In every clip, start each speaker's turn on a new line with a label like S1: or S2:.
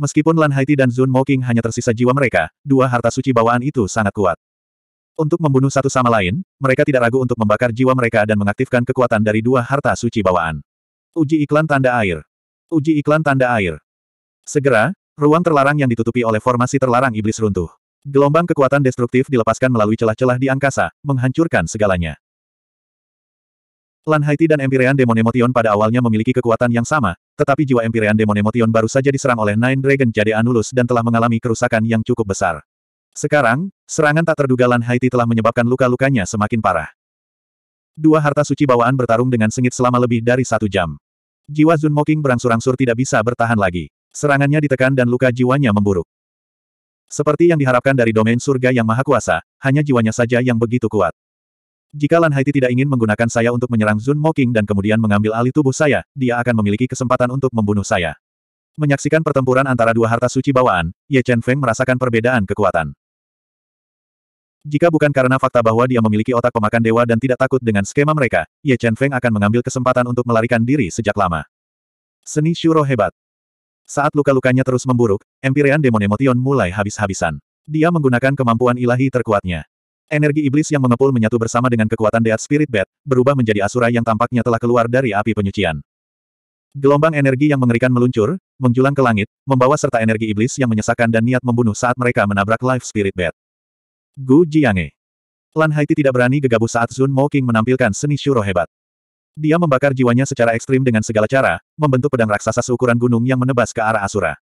S1: Meskipun Lan Haiti dan Zun Moking hanya tersisa jiwa mereka, dua harta suci bawaan itu sangat kuat. Untuk membunuh satu sama lain, mereka tidak ragu untuk membakar jiwa mereka dan mengaktifkan kekuatan dari dua harta suci bawaan. Uji iklan tanda air. Uji iklan tanda air. Segera, ruang terlarang yang ditutupi oleh formasi terlarang iblis runtuh. Gelombang kekuatan destruktif dilepaskan melalui celah-celah di angkasa, menghancurkan segalanya. Lan Haiti dan Empyrean Demon Emotion pada awalnya memiliki kekuatan yang sama, tetapi jiwa Empyrean Demon Emotion baru saja diserang oleh Nine Dragon Jade Anulus dan telah mengalami kerusakan yang cukup besar. Sekarang, serangan tak terduga Lan Haiti telah menyebabkan luka-lukanya semakin parah. Dua harta suci bawaan bertarung dengan sengit selama lebih dari satu jam. Jiwa Zun Moking berangsur-angsur tidak bisa bertahan lagi. Serangannya ditekan dan luka jiwanya memburuk. Seperti yang diharapkan dari domain surga yang maha kuasa, hanya jiwanya saja yang begitu kuat. Jika Lan Haiti tidak ingin menggunakan saya untuk menyerang Zun Moking dan kemudian mengambil alih tubuh saya, dia akan memiliki kesempatan untuk membunuh saya. Menyaksikan pertempuran antara dua harta suci bawaan, Ye Chen Feng merasakan perbedaan kekuatan. Jika bukan karena fakta bahwa dia memiliki otak pemakan dewa dan tidak takut dengan skema mereka, Ye Chen Feng akan mengambil kesempatan untuk melarikan diri sejak lama. Seni Shuro hebat. Saat luka-lukanya terus memburuk, Empyrean Demon Emotion mulai habis-habisan. Dia menggunakan kemampuan ilahi terkuatnya. Energi iblis yang mengepul menyatu bersama dengan kekuatan Death Spirit Bat, berubah menjadi Asura yang tampaknya telah keluar dari api penyucian. Gelombang energi yang mengerikan meluncur, menjulang ke langit, membawa serta energi iblis yang menyesakan dan niat membunuh saat mereka menabrak Life Spirit Bat. Gu Jiange. Lan Haiti tidak berani gegabah saat Zun Mo King menampilkan seni syuro hebat. Dia membakar jiwanya secara ekstrim dengan segala cara, membentuk pedang raksasa seukuran gunung yang menebas ke arah Asura.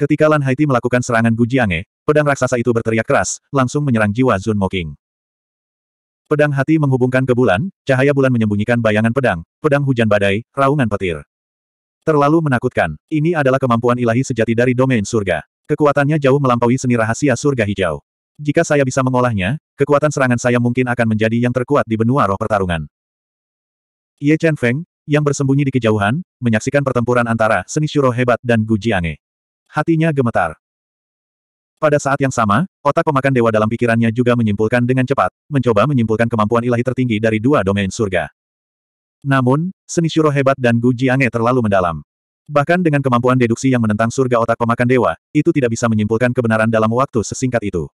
S1: Ketika Lan Haiti melakukan serangan Gu Jiange. Pedang raksasa itu berteriak keras, langsung menyerang jiwa Zun Moking. Pedang hati menghubungkan ke bulan, cahaya bulan menyembunyikan bayangan pedang, pedang hujan badai, raungan petir. Terlalu menakutkan, ini adalah kemampuan ilahi sejati dari domain surga. Kekuatannya jauh melampaui seni rahasia surga hijau. Jika saya bisa mengolahnya, kekuatan serangan saya mungkin akan menjadi yang terkuat di benua roh pertarungan. Ye Chen Feng, yang bersembunyi di kejauhan, menyaksikan pertempuran antara seni Shuro hebat dan Gu Jiange. Hatinya gemetar. Pada saat yang sama, otak pemakan dewa dalam pikirannya juga menyimpulkan dengan cepat, mencoba menyimpulkan kemampuan ilahi tertinggi dari dua domain surga. Namun, seni syuro hebat dan Gu Jiange terlalu mendalam. Bahkan dengan kemampuan deduksi yang menentang surga otak pemakan dewa, itu tidak bisa menyimpulkan kebenaran dalam waktu sesingkat itu.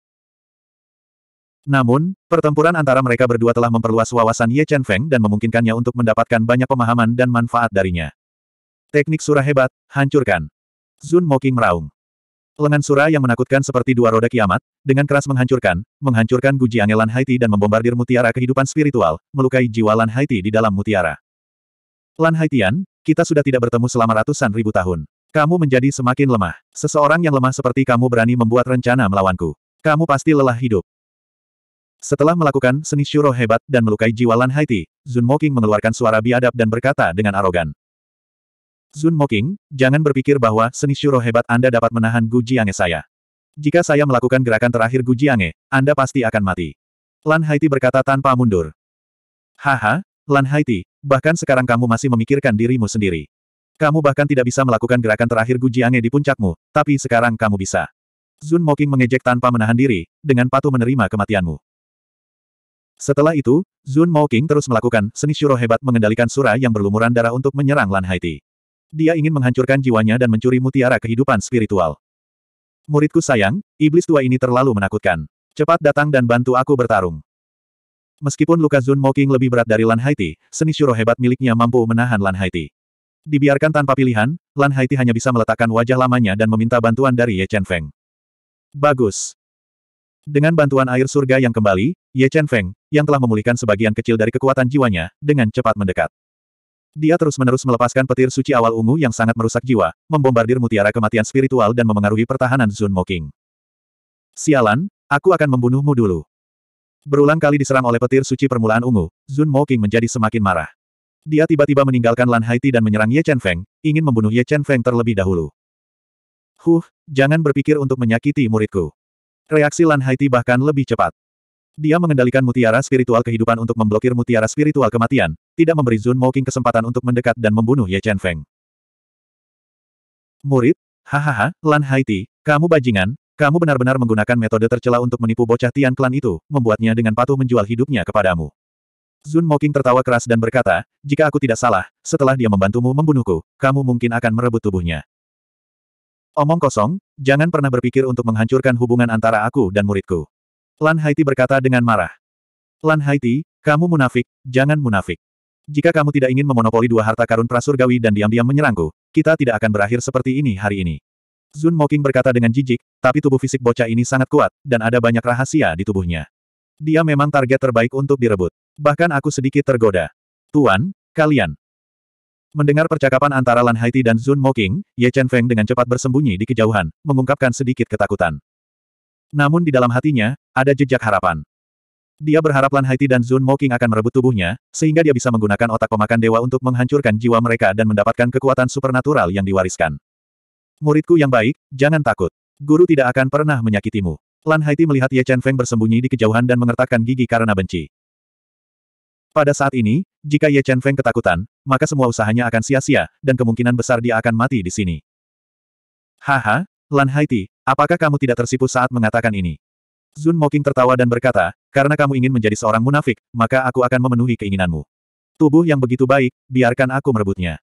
S1: Namun, pertempuran antara mereka berdua telah memperluas wawasan Ye Chen Feng dan memungkinkannya untuk mendapatkan banyak pemahaman dan manfaat darinya. Teknik surah hebat, hancurkan. Zun Moking meraung. Lengan Sura yang menakutkan seperti dua roda kiamat, dengan keras menghancurkan, menghancurkan guji angelan Haiti dan membombardir mutiara kehidupan spiritual, melukai jiwa Lan Haiti di dalam mutiara. Lan Haitian, kita sudah tidak bertemu selama ratusan ribu tahun. Kamu menjadi semakin lemah. Seseorang yang lemah seperti kamu berani membuat rencana melawanku. Kamu pasti lelah hidup. Setelah melakukan seni syuro hebat dan melukai jiwa Lan Haiti, Zun Moking mengeluarkan suara biadab dan berkata dengan arogan. Zun Moking, jangan berpikir bahwa seni syuro hebat Anda dapat menahan Gu Jiange saya. Jika saya melakukan gerakan terakhir Gu Jiange, Anda pasti akan mati. Lan Haiti berkata tanpa mundur. Haha, Lan Haiti, bahkan sekarang kamu masih memikirkan dirimu sendiri. Kamu bahkan tidak bisa melakukan gerakan terakhir Gu Jiange di puncakmu, tapi sekarang kamu bisa. Zun Moking mengejek tanpa menahan diri, dengan patuh menerima kematianmu. Setelah itu, Zun Moking terus melakukan seni syuro hebat mengendalikan sura yang berlumuran darah untuk menyerang Lan Haiti. Dia ingin menghancurkan jiwanya dan mencuri mutiara kehidupan spiritual. Muridku sayang, iblis tua ini terlalu menakutkan. Cepat datang dan bantu aku bertarung. Meskipun luka Zun Moking lebih berat dari Lan Haiti, seni syuro hebat miliknya mampu menahan Lan Haiti. Dibiarkan tanpa pilihan, Lan Haiti hanya bisa meletakkan wajah lamanya dan meminta bantuan dari Ye Chen Feng. Bagus. Dengan bantuan air surga yang kembali, Ye Chen Feng, yang telah memulihkan sebagian kecil dari kekuatan jiwanya, dengan cepat mendekat. Dia terus-menerus melepaskan petir suci awal ungu yang sangat merusak jiwa, membombardir mutiara kematian spiritual dan memengaruhi pertahanan Zun Moking. Sialan, aku akan membunuhmu dulu. Berulang kali diserang oleh petir suci permulaan ungu, Zun Moking menjadi semakin marah. Dia tiba-tiba meninggalkan Lan Haiti dan menyerang Ye Chen Feng, ingin membunuh Ye Chen Feng terlebih dahulu. Huh, jangan berpikir untuk menyakiti muridku. Reaksi Lan Haiti bahkan lebih cepat. Dia mengendalikan mutiara spiritual kehidupan untuk memblokir mutiara spiritual kematian, tidak memberi Zun Moking kesempatan untuk mendekat dan membunuh Ye Chen Feng. Murid? Hahaha, Lan Haiti, kamu bajingan, kamu benar-benar menggunakan metode tercela untuk menipu bocah Tian Klan itu, membuatnya dengan patuh menjual hidupnya kepadamu. Zun Moking tertawa keras dan berkata, jika aku tidak salah, setelah dia membantumu membunuhku, kamu mungkin akan merebut tubuhnya. Omong kosong, jangan pernah berpikir untuk menghancurkan hubungan antara aku dan muridku. Lan Haiti berkata dengan marah. Lan Haiti, kamu munafik, jangan munafik. Jika kamu tidak ingin memonopoli dua harta karun prasurgawi dan diam-diam menyerangku, kita tidak akan berakhir seperti ini hari ini. Zun Moking berkata dengan jijik, tapi tubuh fisik bocah ini sangat kuat, dan ada banyak rahasia di tubuhnya. Dia memang target terbaik untuk direbut. Bahkan aku sedikit tergoda. Tuan, kalian. Mendengar percakapan antara Lan Haiti dan Zun Moking, Ye Chen Feng dengan cepat bersembunyi di kejauhan, mengungkapkan sedikit ketakutan. Namun di dalam hatinya, ada jejak harapan. Dia berharap Lan Haiti dan Zun Moking akan merebut tubuhnya, sehingga dia bisa menggunakan otak pemakan dewa untuk menghancurkan jiwa mereka dan mendapatkan kekuatan supernatural yang diwariskan. Muridku yang baik, jangan takut. Guru tidak akan pernah menyakitimu. Lan Haiti melihat Ye Chen Feng bersembunyi di kejauhan dan mengertakkan gigi karena benci. Pada saat ini, jika Ye Chen Feng ketakutan, maka semua usahanya akan sia-sia, dan kemungkinan besar dia akan mati di sini. Haha, Lan Haiti, apakah kamu tidak tersipu saat mengatakan ini? Zun Moking tertawa dan berkata, karena kamu ingin menjadi seorang munafik, maka aku akan memenuhi keinginanmu. Tubuh yang begitu baik, biarkan aku merebutnya.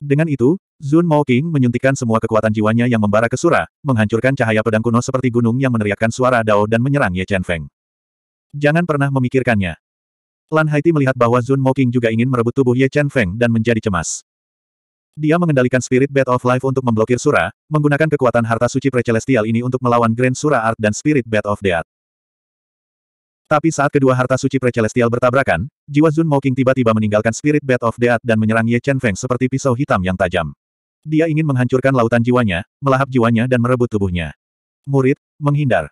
S1: Dengan itu, Zun Moking menyuntikkan semua kekuatan jiwanya yang membara ke Sura, menghancurkan cahaya pedang kuno seperti gunung yang meneriakkan suara Dao dan menyerang Ye Chen Feng. Jangan pernah memikirkannya. Lan Haiti melihat bahwa Zun Moking juga ingin merebut tubuh Ye Chen Feng dan menjadi cemas. Dia mengendalikan Spirit Bed of Life untuk memblokir Sura, menggunakan kekuatan harta suci precelestial ini untuk melawan Grand Sura Art dan Spirit Bed of Death. Tapi saat kedua harta suci precelestial bertabrakan, jiwa Zun Moking tiba-tiba meninggalkan Spirit Bed of Death dan menyerang Ye Chen Feng seperti pisau hitam yang tajam. Dia ingin menghancurkan lautan jiwanya, melahap jiwanya dan merebut tubuhnya. Murid, menghindar.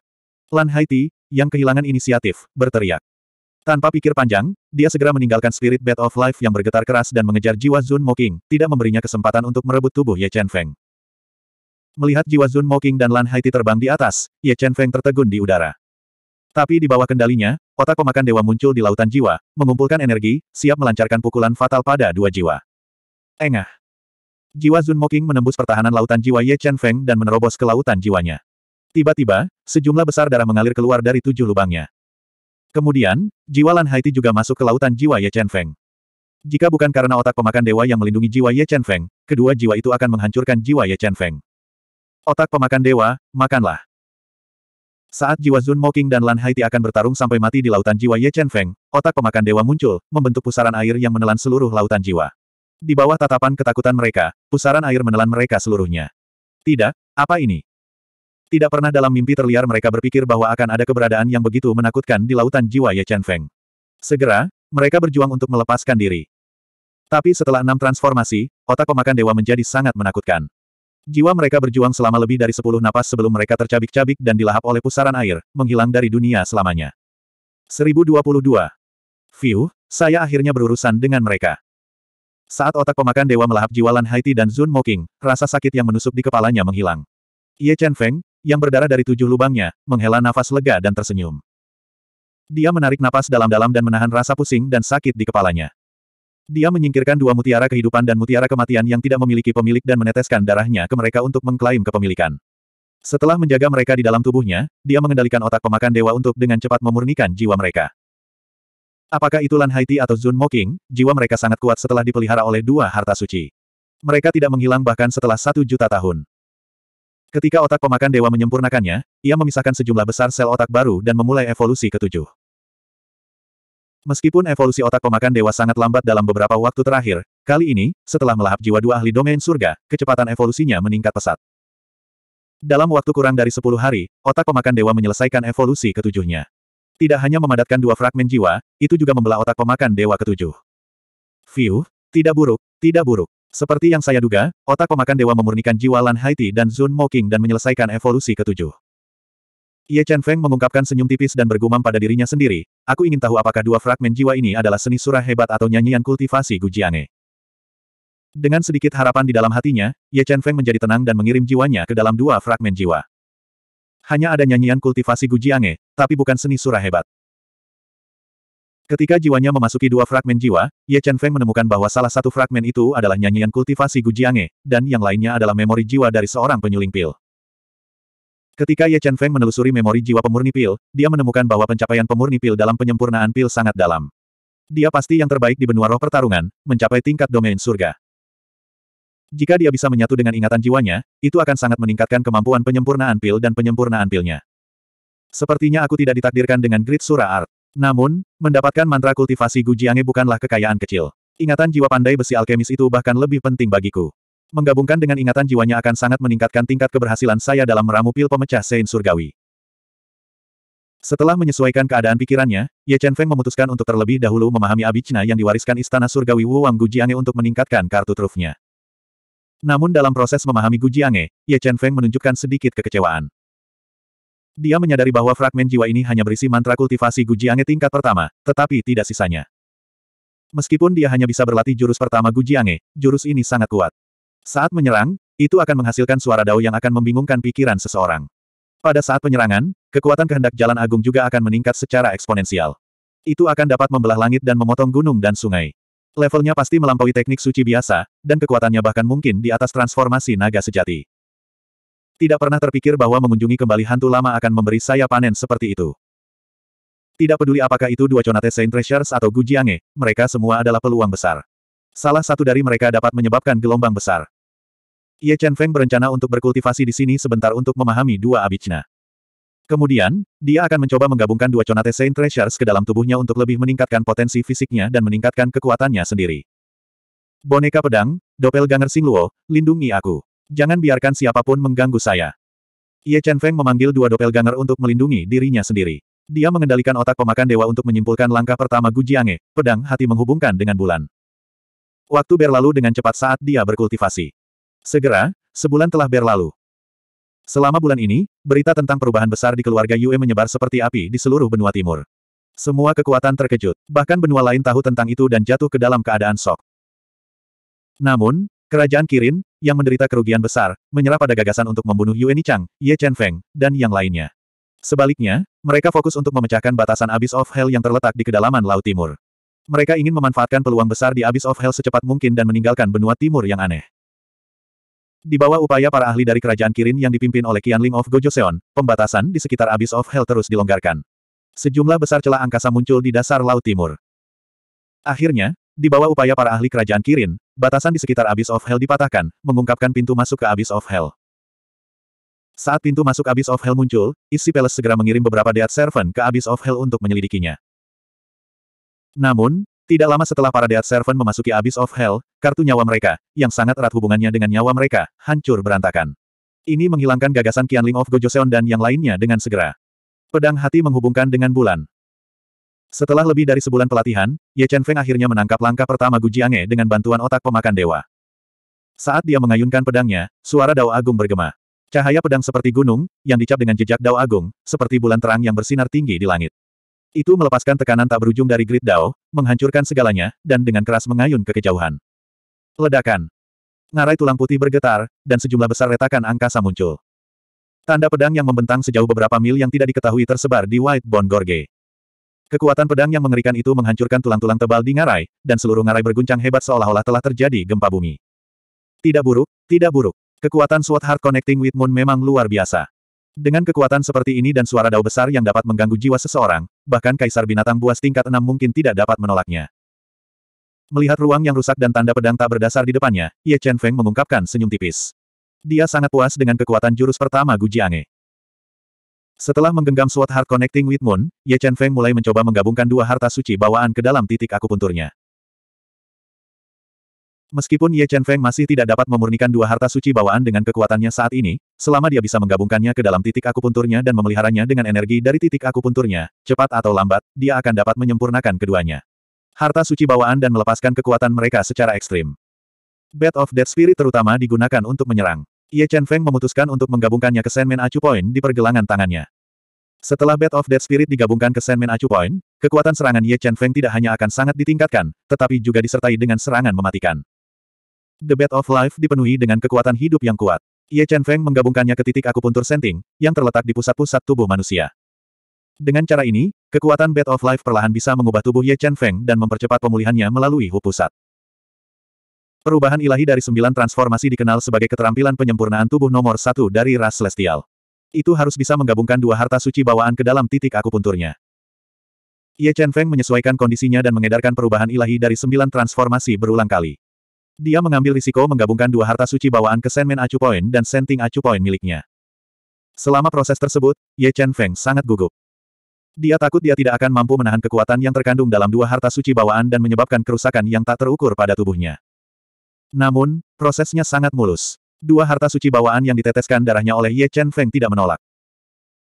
S1: Lan Haiti, yang kehilangan inisiatif, berteriak. Tanpa pikir panjang, dia segera meninggalkan Spirit Bed of Life yang bergetar keras dan mengejar jiwa Zun Moking, tidak memberinya kesempatan untuk merebut tubuh Ye Chen Feng. Melihat jiwa Zun Moking dan Lan Haiti terbang di atas, Ye Chen Feng tertegun di udara. Tapi di bawah kendalinya, otak pemakan dewa muncul di lautan jiwa, mengumpulkan energi, siap melancarkan pukulan fatal pada dua jiwa. Engah. Jiwa Zun Moking menembus pertahanan lautan jiwa Ye Chen Feng dan menerobos ke lautan jiwanya. Tiba-tiba, sejumlah besar darah mengalir keluar dari tujuh lubangnya. Kemudian, jiwa Lan Haiti juga masuk ke lautan jiwa Ye Chen Feng. Jika bukan karena otak pemakan dewa yang melindungi jiwa Ye Chen Feng, kedua jiwa itu akan menghancurkan jiwa Ye Chen Feng. Otak pemakan dewa, makanlah. Saat jiwa Zun Moking dan Lan Haiti akan bertarung sampai mati di lautan jiwa Ye Chen Feng, otak pemakan dewa muncul, membentuk pusaran air yang menelan seluruh lautan jiwa. Di bawah tatapan ketakutan mereka, pusaran air menelan mereka seluruhnya. Tidak, apa ini? Tidak pernah dalam mimpi terliar mereka berpikir bahwa akan ada keberadaan yang begitu menakutkan di lautan jiwa Ye Chen Feng. Segera, mereka berjuang untuk melepaskan diri. Tapi setelah enam transformasi, otak pemakan dewa menjadi sangat menakutkan. Jiwa mereka berjuang selama lebih dari sepuluh napas sebelum mereka tercabik-cabik dan dilahap oleh pusaran air, menghilang dari dunia selamanya. 1022. View, saya akhirnya berurusan dengan mereka. Saat otak pemakan dewa melahap jiwa Lan Haiti dan Zun Moking, rasa sakit yang menusuk di kepalanya menghilang. Ye Chen Feng, yang berdarah dari tujuh lubangnya, menghela nafas lega dan tersenyum. Dia menarik napas dalam-dalam dan menahan rasa pusing dan sakit di kepalanya. Dia menyingkirkan dua mutiara kehidupan dan mutiara kematian yang tidak memiliki pemilik dan meneteskan darahnya ke mereka untuk mengklaim kepemilikan. Setelah menjaga mereka di dalam tubuhnya, dia mengendalikan otak pemakan dewa untuk dengan cepat memurnikan jiwa mereka. Apakah itu Lan Haiti atau Zun Moking, jiwa mereka sangat kuat setelah dipelihara oleh dua harta suci. Mereka tidak menghilang bahkan setelah satu juta tahun. Ketika otak pemakan dewa menyempurnakannya, ia memisahkan sejumlah besar sel otak baru dan memulai evolusi ketujuh. Meskipun evolusi otak pemakan dewa sangat lambat dalam beberapa waktu terakhir, kali ini, setelah melahap jiwa dua ahli domain surga, kecepatan evolusinya meningkat pesat. Dalam waktu kurang dari sepuluh hari, otak pemakan dewa menyelesaikan evolusi ketujuhnya. Tidak hanya memadatkan dua fragmen jiwa, itu juga membelah otak pemakan dewa ketujuh. View, tidak buruk, tidak buruk. Seperti yang saya duga, otak pemakan dewa memurnikan jiwa Lan Haiti dan Zun Moking dan menyelesaikan evolusi ketujuh. Ye Chen Feng mengungkapkan senyum tipis dan bergumam pada dirinya sendiri, aku ingin tahu apakah dua fragmen jiwa ini adalah seni surah hebat atau nyanyian kultivasi Gujiange. Dengan sedikit harapan di dalam hatinya, Ye Chen Feng menjadi tenang dan mengirim jiwanya ke dalam dua fragmen jiwa. Hanya ada nyanyian kultivasi Gujiange, tapi bukan seni surah hebat. Ketika jiwanya memasuki dua fragmen jiwa, Ye Chen Feng menemukan bahwa salah satu fragmen itu adalah nyanyian kultivasi Gu Gujiange, dan yang lainnya adalah memori jiwa dari seorang penyuling pil. Ketika Ye Chen Feng menelusuri memori jiwa pemurni pil, dia menemukan bahwa pencapaian pemurni pil dalam penyempurnaan pil sangat dalam. Dia pasti yang terbaik di benua roh pertarungan, mencapai tingkat domain surga. Jika dia bisa menyatu dengan ingatan jiwanya, itu akan sangat meningkatkan kemampuan penyempurnaan pil dan penyempurnaan pilnya. Sepertinya aku tidak ditakdirkan dengan grid Sura Art. Namun, mendapatkan mantra kultivasi Gujiange bukanlah kekayaan kecil. Ingatan jiwa pandai besi alkemis itu bahkan lebih penting bagiku. Menggabungkan dengan ingatan jiwanya akan sangat meningkatkan tingkat keberhasilan saya dalam meramu pil pemecah sein surgawi. Setelah menyesuaikan keadaan pikirannya, Ye Chen Feng memutuskan untuk terlebih dahulu memahami Abijna yang diwariskan istana surgawi Wu Wang Gujiange untuk meningkatkan kartu trufnya. Namun dalam proses memahami Gujiange, Ye Chen Feng menunjukkan sedikit kekecewaan. Dia menyadari bahwa fragmen jiwa ini hanya berisi mantra kultivasi Gujiange tingkat pertama, tetapi tidak sisanya. Meskipun dia hanya bisa berlatih jurus pertama Gujiange, jurus ini sangat kuat. Saat menyerang, itu akan menghasilkan suara dao yang akan membingungkan pikiran seseorang. Pada saat penyerangan, kekuatan kehendak jalan agung juga akan meningkat secara eksponensial. Itu akan dapat membelah langit dan memotong gunung dan sungai. Levelnya pasti melampaui teknik suci biasa, dan kekuatannya bahkan mungkin di atas transformasi naga sejati. Tidak pernah terpikir bahwa mengunjungi kembali hantu lama akan memberi saya panen seperti itu. Tidak peduli apakah itu dua Conate Saint Treasures atau Gujiange, mereka semua adalah peluang besar. Salah satu dari mereka dapat menyebabkan gelombang besar. Ye Chen Feng berencana untuk berkultivasi di sini sebentar untuk memahami dua abicna. Kemudian, dia akan mencoba menggabungkan dua Conate Saint Treasures ke dalam tubuhnya untuk lebih meningkatkan potensi fisiknya dan meningkatkan kekuatannya sendiri. Boneka pedang, Doppelganger Singluo, lindungi aku. Jangan biarkan siapapun mengganggu saya. Ye Chen Feng memanggil dua doppelganger untuk melindungi dirinya sendiri. Dia mengendalikan otak pemakan dewa untuk menyimpulkan langkah pertama Gu Jiange, pedang hati menghubungkan dengan bulan. Waktu berlalu dengan cepat saat dia berkultivasi. Segera, sebulan telah berlalu. Selama bulan ini, berita tentang perubahan besar di keluarga Yue menyebar seperti api di seluruh benua timur. Semua kekuatan terkejut, bahkan benua lain tahu tentang itu dan jatuh ke dalam keadaan sok. Namun, kerajaan Kirin, yang menderita kerugian besar, menyerah pada gagasan untuk membunuh Yueni Chang, Ye Chen Feng, dan yang lainnya. Sebaliknya, mereka fokus untuk memecahkan batasan Abyss of Hell yang terletak di kedalaman Laut Timur. Mereka ingin memanfaatkan peluang besar di Abyss of Hell secepat mungkin dan meninggalkan benua timur yang aneh. Di bawah upaya para ahli dari kerajaan Kirin yang dipimpin oleh Qianling of Gojoseon, pembatasan di sekitar Abyss of Hell terus dilonggarkan. Sejumlah besar celah angkasa muncul di dasar Laut Timur. Akhirnya, di bawah upaya para ahli kerajaan Kirin, batasan di sekitar Abyss of Hell dipatahkan, mengungkapkan pintu masuk ke Abyss of Hell. Saat pintu masuk Abyss of Hell muncul, Isi Peles segera mengirim beberapa Deat Servant ke Abyss of Hell untuk menyelidikinya. Namun, tidak lama setelah para Deat Servant memasuki Abyss of Hell, kartu nyawa mereka, yang sangat erat hubungannya dengan nyawa mereka, hancur berantakan. Ini menghilangkan gagasan Qianling of Gojoseon dan yang lainnya dengan segera. Pedang hati menghubungkan dengan bulan. Setelah lebih dari sebulan pelatihan, Ye Chen Feng akhirnya menangkap langkah pertama Gu Jiange dengan bantuan otak pemakan dewa. Saat dia mengayunkan pedangnya, suara Dao Agung bergema. Cahaya pedang seperti gunung, yang dicap dengan jejak Dao Agung, seperti bulan terang yang bersinar tinggi di langit. Itu melepaskan tekanan tak berujung dari grid Dao, menghancurkan segalanya, dan dengan keras mengayun ke kejauhan. Ledakan. Ngarai tulang putih bergetar, dan sejumlah besar retakan angkasa muncul. Tanda pedang yang membentang sejauh beberapa mil yang tidak diketahui tersebar di White Bone Gorge. Kekuatan pedang yang mengerikan itu menghancurkan tulang-tulang tebal di ngarai, dan seluruh ngarai berguncang hebat seolah-olah telah terjadi gempa bumi. Tidak buruk, tidak buruk. Kekuatan Sword Heart Connecting with Moon memang luar biasa. Dengan kekuatan seperti ini dan suara dao besar yang dapat mengganggu jiwa seseorang, bahkan kaisar binatang buas tingkat enam mungkin tidak dapat menolaknya. Melihat ruang yang rusak dan tanda pedang tak berdasar di depannya, Ye Chen Feng mengungkapkan senyum tipis. Dia sangat puas dengan kekuatan jurus pertama Gujiange. Setelah menggenggam Sword Heart Connecting with Moon, Ye Chen Feng mulai mencoba menggabungkan dua harta suci bawaan ke dalam titik akupunturnya. Meskipun Ye Chen Feng masih tidak dapat memurnikan dua harta suci bawaan dengan kekuatannya saat ini, selama dia bisa menggabungkannya ke dalam titik akupunturnya dan memeliharanya dengan energi dari titik akupunturnya, cepat atau lambat, dia akan dapat menyempurnakan keduanya. Harta suci bawaan dan melepaskan kekuatan mereka secara ekstrim. Bed of Dead Spirit terutama digunakan untuk menyerang. Ye Chen Feng memutuskan untuk menggabungkannya ke Senmen Acu Point di pergelangan tangannya. Setelah Bed of Dead Spirit digabungkan ke Senmen Acu Point, kekuatan serangan Ye Chen Feng tidak hanya akan sangat ditingkatkan, tetapi juga disertai dengan serangan mematikan. The Bed of Life dipenuhi dengan kekuatan hidup yang kuat. Ye Chen Feng menggabungkannya ke titik akupuntur senting, yang terletak di pusat-pusat tubuh manusia. Dengan cara ini, kekuatan Bed of Life perlahan bisa mengubah tubuh Ye Chen Feng dan mempercepat pemulihannya melalui hu pusat. Perubahan ilahi dari sembilan transformasi dikenal sebagai keterampilan penyempurnaan tubuh nomor satu dari ras celestial. Itu harus bisa menggabungkan dua harta suci bawaan ke dalam titik akupunturnya. Ye Chen Feng menyesuaikan kondisinya dan mengedarkan perubahan ilahi dari sembilan transformasi berulang kali. Dia mengambil risiko menggabungkan dua harta suci bawaan ke Senmen Acu Point dan Senting Acu Point miliknya. Selama proses tersebut, Ye Chen Feng sangat gugup. Dia takut dia tidak akan mampu menahan kekuatan yang terkandung dalam dua harta suci bawaan dan menyebabkan kerusakan yang tak terukur pada tubuhnya. Namun, prosesnya sangat mulus. Dua harta suci bawaan yang diteteskan darahnya oleh Ye Chen Feng tidak menolak.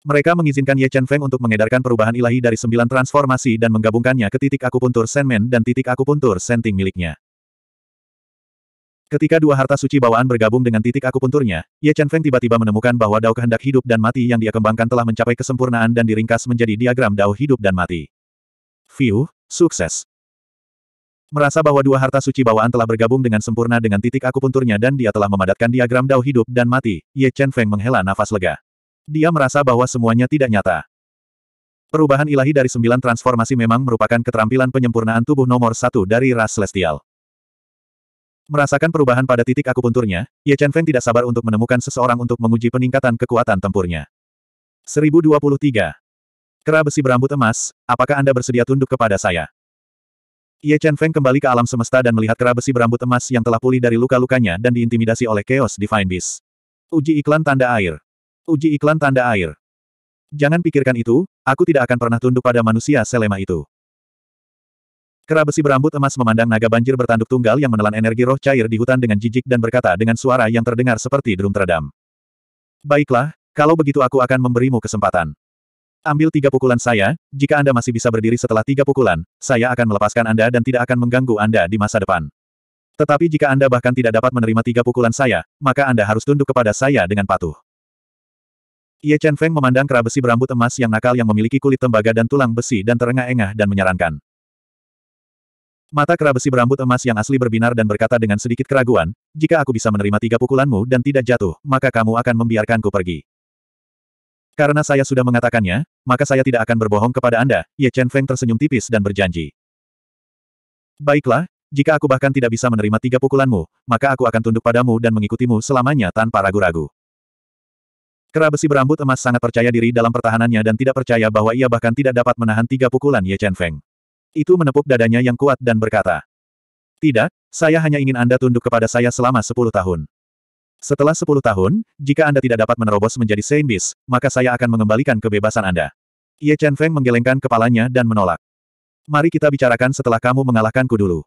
S1: Mereka mengizinkan Ye Chen Feng untuk mengedarkan perubahan ilahi dari sembilan transformasi dan menggabungkannya ke titik akupuntur Senmen dan titik akupuntur Senting miliknya. Ketika dua harta suci bawaan bergabung dengan titik akupunturnya, Ye Chen Feng tiba-tiba menemukan bahwa dao kehendak hidup dan mati yang dia kembangkan telah mencapai kesempurnaan dan diringkas menjadi diagram dao hidup dan mati. View, sukses. Merasa bahwa dua harta suci bawaan telah bergabung dengan sempurna dengan titik akupunturnya dan dia telah memadatkan diagram dao hidup dan mati, Ye Chen Feng menghela nafas lega. Dia merasa bahwa semuanya tidak nyata. Perubahan ilahi dari sembilan transformasi memang merupakan keterampilan penyempurnaan tubuh nomor satu dari ras celestial. Merasakan perubahan pada titik akupunturnya, Ye Chen Feng tidak sabar untuk menemukan seseorang untuk menguji peningkatan kekuatan tempurnya. 1023. Kera besi berambut emas, apakah Anda bersedia tunduk kepada saya? Ye Chen Feng kembali ke alam semesta dan melihat kera besi berambut emas yang telah pulih dari luka-lukanya dan diintimidasi oleh Chaos Divine Beast. Uji iklan tanda air. Uji iklan tanda air. Jangan pikirkan itu, aku tidak akan pernah tunduk pada manusia selema itu. Kera besi berambut emas memandang naga banjir bertanduk tunggal yang menelan energi roh cair di hutan dengan jijik dan berkata dengan suara yang terdengar seperti derum teredam. Baiklah, kalau begitu aku akan memberimu kesempatan. Ambil tiga pukulan saya, jika Anda masih bisa berdiri setelah tiga pukulan, saya akan melepaskan Anda dan tidak akan mengganggu Anda di masa depan. Tetapi jika Anda bahkan tidak dapat menerima tiga pukulan saya, maka Anda harus tunduk kepada saya dengan patuh. Ye Chen Feng memandang kera besi berambut emas yang nakal yang memiliki kulit tembaga dan tulang besi dan terengah-engah dan menyarankan. Mata kera besi berambut emas yang asli berbinar dan berkata dengan sedikit keraguan, jika aku bisa menerima tiga pukulanmu dan tidak jatuh, maka kamu akan membiarkanku pergi. Karena saya sudah mengatakannya, maka saya tidak akan berbohong kepada Anda, Ye Chen Feng tersenyum tipis dan berjanji. Baiklah, jika aku bahkan tidak bisa menerima tiga pukulanmu, maka aku akan tunduk padamu dan mengikutimu selamanya tanpa ragu-ragu. Kera besi berambut emas sangat percaya diri dalam pertahanannya dan tidak percaya bahwa ia bahkan tidak dapat menahan tiga pukulan Ye Chen Feng. Itu menepuk dadanya yang kuat dan berkata, Tidak, saya hanya ingin Anda tunduk kepada saya selama sepuluh tahun. Setelah 10 tahun, jika Anda tidak dapat menerobos menjadi Saint Beast, maka saya akan mengembalikan kebebasan Anda. Ye Chen Feng menggelengkan kepalanya dan menolak. Mari kita bicarakan setelah kamu mengalahkanku dulu.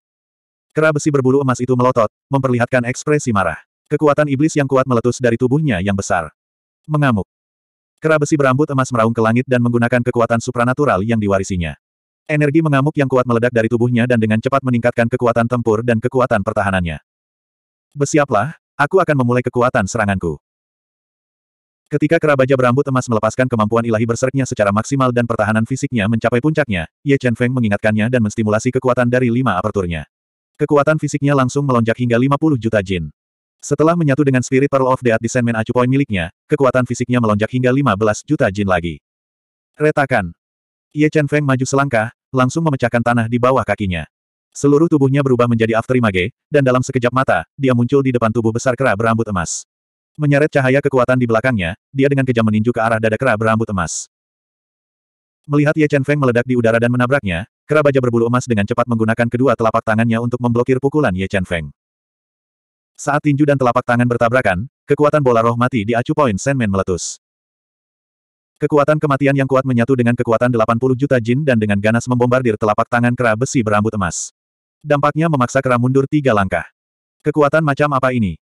S1: Kera besi berbulu emas itu melotot, memperlihatkan ekspresi marah. Kekuatan iblis yang kuat meletus dari tubuhnya yang besar. Mengamuk. Kera besi berambut emas meraung ke langit dan menggunakan kekuatan supranatural yang diwarisinya. Energi mengamuk yang kuat meledak dari tubuhnya dan dengan cepat meningkatkan kekuatan tempur dan kekuatan pertahanannya. Besiaplah, Aku akan memulai kekuatan seranganku. Ketika kerabaja berambut emas melepaskan kemampuan ilahi berserknya secara maksimal dan pertahanan fisiknya mencapai puncaknya, Ye Chen Feng mengingatkannya dan menstimulasi kekuatan dari lima aperturnya. Kekuatan fisiknya langsung melonjak hingga 50 juta jin. Setelah menyatu dengan Spirit Pearl of the Art Acu Acupoint miliknya, kekuatan fisiknya melonjak hingga 15 juta jin lagi. Retakan. Ye Chen Feng maju selangkah, langsung memecahkan tanah di bawah kakinya. Seluruh tubuhnya berubah menjadi afterimage, dan dalam sekejap mata, dia muncul di depan tubuh besar kera berambut emas. Menyeret cahaya kekuatan di belakangnya, dia dengan kejam meninju ke arah dada kera berambut emas. Melihat Ye Chen Feng meledak di udara dan menabraknya, kera baja berbulu emas dengan cepat menggunakan kedua telapak tangannya untuk memblokir pukulan Ye Chen Feng. Saat tinju dan telapak tangan bertabrakan, kekuatan bola roh mati di acu poin Senmen meletus. Kekuatan kematian yang kuat menyatu dengan kekuatan 80 juta jin dan dengan ganas membombardir telapak tangan kera besi berambut emas. Dampaknya memaksa Kera mundur tiga langkah. Kekuatan macam apa ini?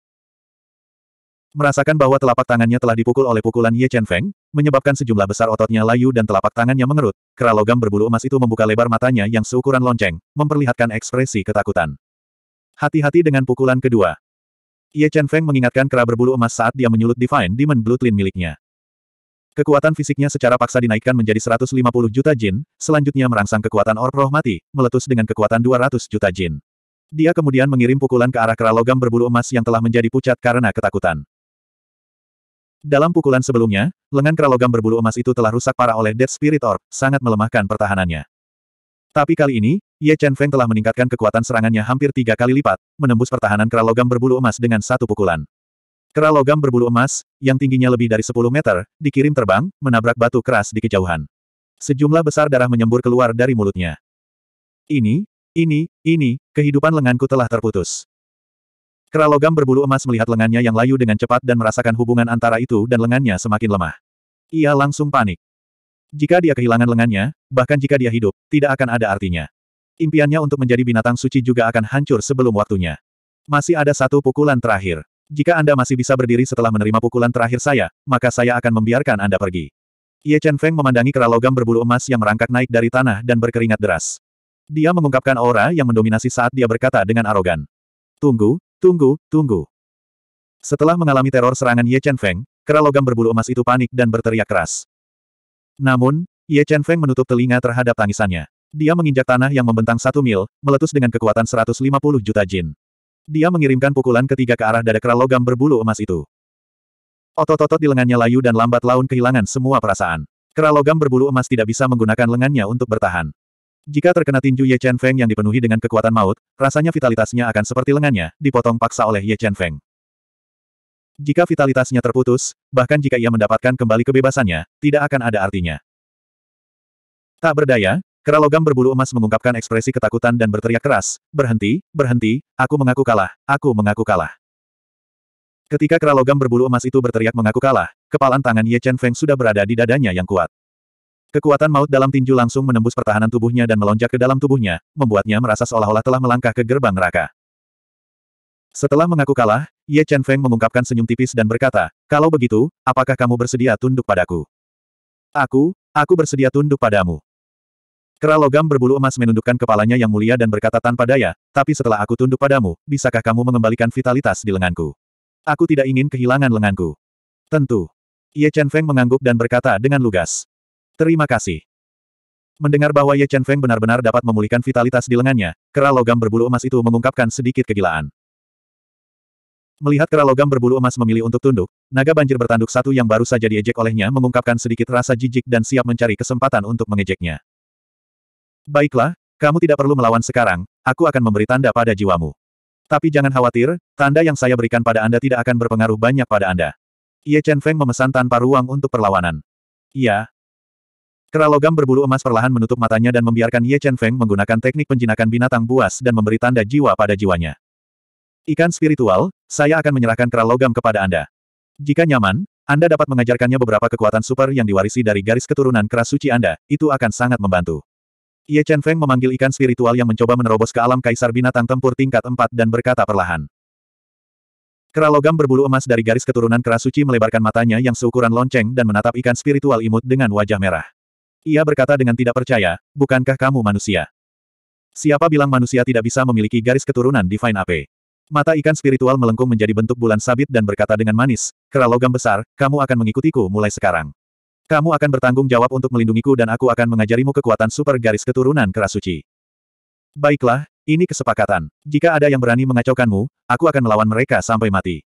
S1: Merasakan bahwa telapak tangannya telah dipukul oleh pukulan Ye Chen Feng, menyebabkan sejumlah besar ototnya layu dan telapak tangannya mengerut, kera logam berbulu emas itu membuka lebar matanya yang seukuran lonceng, memperlihatkan ekspresi ketakutan. Hati-hati dengan pukulan kedua. Ye Chen Feng mengingatkan kera berbulu emas saat dia menyulut Divine Demon Bloodline miliknya. Kekuatan fisiknya secara paksa dinaikkan menjadi 150 juta jin, selanjutnya merangsang kekuatan orb roh mati, meletus dengan kekuatan 200 juta jin. Dia kemudian mengirim pukulan ke arah kera logam berbulu emas yang telah menjadi pucat karena ketakutan. Dalam pukulan sebelumnya, lengan kera logam berbulu emas itu telah rusak parah oleh Dead Spirit Orb, sangat melemahkan pertahanannya. Tapi kali ini, Ye Chen Feng telah meningkatkan kekuatan serangannya hampir tiga kali lipat, menembus pertahanan kera logam berbulu emas dengan satu pukulan. Kera logam berbulu emas, yang tingginya lebih dari 10 meter, dikirim terbang, menabrak batu keras di kejauhan. Sejumlah besar darah menyembur keluar dari mulutnya. Ini, ini, ini, kehidupan lenganku telah terputus. Kera logam berbulu emas melihat lengannya yang layu dengan cepat dan merasakan hubungan antara itu dan lengannya semakin lemah. Ia langsung panik. Jika dia kehilangan lengannya, bahkan jika dia hidup, tidak akan ada artinya. Impiannya untuk menjadi binatang suci juga akan hancur sebelum waktunya. Masih ada satu pukulan terakhir. Jika Anda masih bisa berdiri setelah menerima pukulan terakhir saya, maka saya akan membiarkan Anda pergi. Ye Chen Feng memandangi kera logam berbulu emas yang merangkak naik dari tanah dan berkeringat deras. Dia mengungkapkan aura yang mendominasi saat dia berkata dengan arogan. Tunggu, tunggu, tunggu. Setelah mengalami teror serangan Ye Chen Feng, kera logam berbulu emas itu panik dan berteriak keras. Namun, Ye Chen Feng menutup telinga terhadap tangisannya. Dia menginjak tanah yang membentang satu mil, meletus dengan kekuatan 150 juta jin. Dia mengirimkan pukulan ketiga ke arah dada kera logam berbulu emas itu. Otot-otot di lengannya layu dan lambat laun kehilangan semua perasaan. Kera logam berbulu emas tidak bisa menggunakan lengannya untuk bertahan. Jika terkena tinju Ye Chen Feng yang dipenuhi dengan kekuatan maut, rasanya vitalitasnya akan seperti lengannya, dipotong paksa oleh Ye Chen Feng. Jika vitalitasnya terputus, bahkan jika ia mendapatkan kembali kebebasannya, tidak akan ada artinya. Tak berdaya, Kera logam berbulu emas mengungkapkan ekspresi ketakutan dan berteriak keras, berhenti, berhenti, aku mengaku kalah, aku mengaku kalah. Ketika kera logam berbulu emas itu berteriak mengaku kalah, kepalan tangan Ye Chen Feng sudah berada di dadanya yang kuat. Kekuatan maut dalam tinju langsung menembus pertahanan tubuhnya dan melonjak ke dalam tubuhnya, membuatnya merasa seolah-olah telah melangkah ke gerbang neraka. Setelah mengaku kalah, Ye Chen Feng mengungkapkan senyum tipis dan berkata, kalau begitu, apakah kamu bersedia tunduk padaku? Aku, aku bersedia tunduk padamu. Kera logam berbulu emas menundukkan kepalanya yang mulia dan berkata tanpa daya, tapi setelah aku tunduk padamu, bisakah kamu mengembalikan vitalitas di lenganku? Aku tidak ingin kehilangan lenganku. Tentu. Ye Chen Feng mengangguk dan berkata dengan lugas. Terima kasih. Mendengar bahwa Ye Chen Feng benar-benar dapat memulihkan vitalitas di lengannya, kera logam berbulu emas itu mengungkapkan sedikit kegilaan. Melihat kera logam berbulu emas memilih untuk tunduk, naga banjir bertanduk satu yang baru saja diejek olehnya mengungkapkan sedikit rasa jijik dan siap mencari kesempatan untuk mengejeknya. Baiklah, kamu tidak perlu melawan sekarang, aku akan memberi tanda pada jiwamu. Tapi jangan khawatir, tanda yang saya berikan pada Anda tidak akan berpengaruh banyak pada Anda. Ye Chen Feng memesan tanpa ruang untuk perlawanan. Iya. Keralogam berbulu emas perlahan menutup matanya dan membiarkan Ye Chen Feng menggunakan teknik penjinakan binatang buas dan memberi tanda jiwa pada jiwanya. Ikan spiritual, saya akan menyerahkan keralogam kepada Anda. Jika nyaman, Anda dapat mengajarkannya beberapa kekuatan super yang diwarisi dari garis keturunan keras suci Anda, itu akan sangat membantu. Ye Chen Feng memanggil ikan spiritual yang mencoba menerobos ke alam kaisar binatang tempur tingkat 4 dan berkata perlahan. Kera logam berbulu emas dari garis keturunan kera suci melebarkan matanya yang seukuran lonceng dan menatap ikan spiritual imut dengan wajah merah. Ia berkata dengan tidak percaya, bukankah kamu manusia? Siapa bilang manusia tidak bisa memiliki garis keturunan Divine Ape? Mata ikan spiritual melengkung menjadi bentuk bulan sabit dan berkata dengan manis, kera logam besar, kamu akan mengikutiku mulai sekarang. Kamu akan bertanggung jawab untuk melindungiku dan aku akan mengajarimu kekuatan super garis keturunan kerasuci. Baiklah, ini kesepakatan. Jika ada yang berani mengacaukanmu, aku akan melawan mereka sampai mati.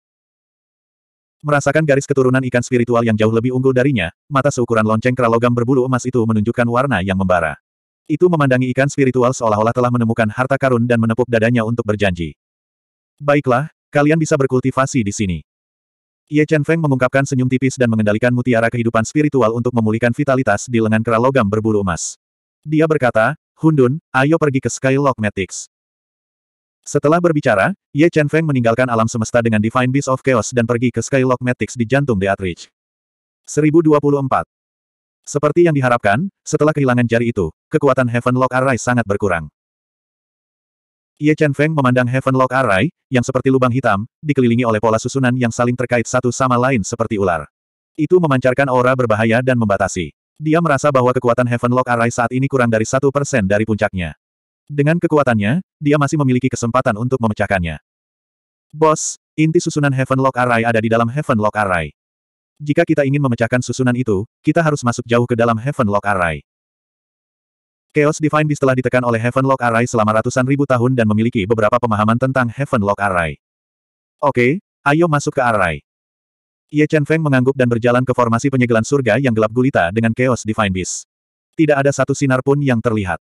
S1: Merasakan garis keturunan ikan spiritual yang jauh lebih unggul darinya, mata seukuran lonceng kera logam berbulu emas itu menunjukkan warna yang membara. Itu memandangi ikan spiritual seolah-olah telah menemukan harta karun dan menepuk dadanya untuk berjanji. Baiklah, kalian bisa berkultivasi di sini. Ye Chen Feng mengungkapkan senyum tipis dan mengendalikan mutiara kehidupan spiritual untuk memulihkan vitalitas di lengan kera logam berbulu emas. Dia berkata, Hundun, ayo pergi ke Skylock Matics. Setelah berbicara, Ye Chen Feng meninggalkan alam semesta dengan Divine Beast of Chaos dan pergi ke Skylock Matics di jantung Deathridge. 1024 Seperti yang diharapkan, setelah kehilangan jari itu, kekuatan Heaven Lock Arise sangat berkurang. Ye Chen Feng memandang Heaven Lock Array, yang seperti lubang hitam, dikelilingi oleh pola susunan yang saling terkait satu sama lain seperti ular. Itu memancarkan aura berbahaya dan membatasi. Dia merasa bahwa kekuatan Heaven Lock Array saat ini kurang dari satu persen dari puncaknya. Dengan kekuatannya, dia masih memiliki kesempatan untuk memecahkannya. Bos, inti susunan Heaven Lock Array ada di dalam Heaven Lock Array. Jika kita ingin memecahkan susunan itu, kita harus masuk jauh ke dalam Heaven Lock Array. Chaos Divine Beast telah ditekan oleh Heaven Lock Array selama ratusan ribu tahun dan memiliki beberapa pemahaman tentang Heaven Lock Array. Oke, ayo masuk ke Array. Ye Chen Feng mengangguk dan berjalan ke formasi penyegelan surga yang gelap gulita dengan Chaos Divine Beast. Tidak ada satu sinar pun yang terlihat.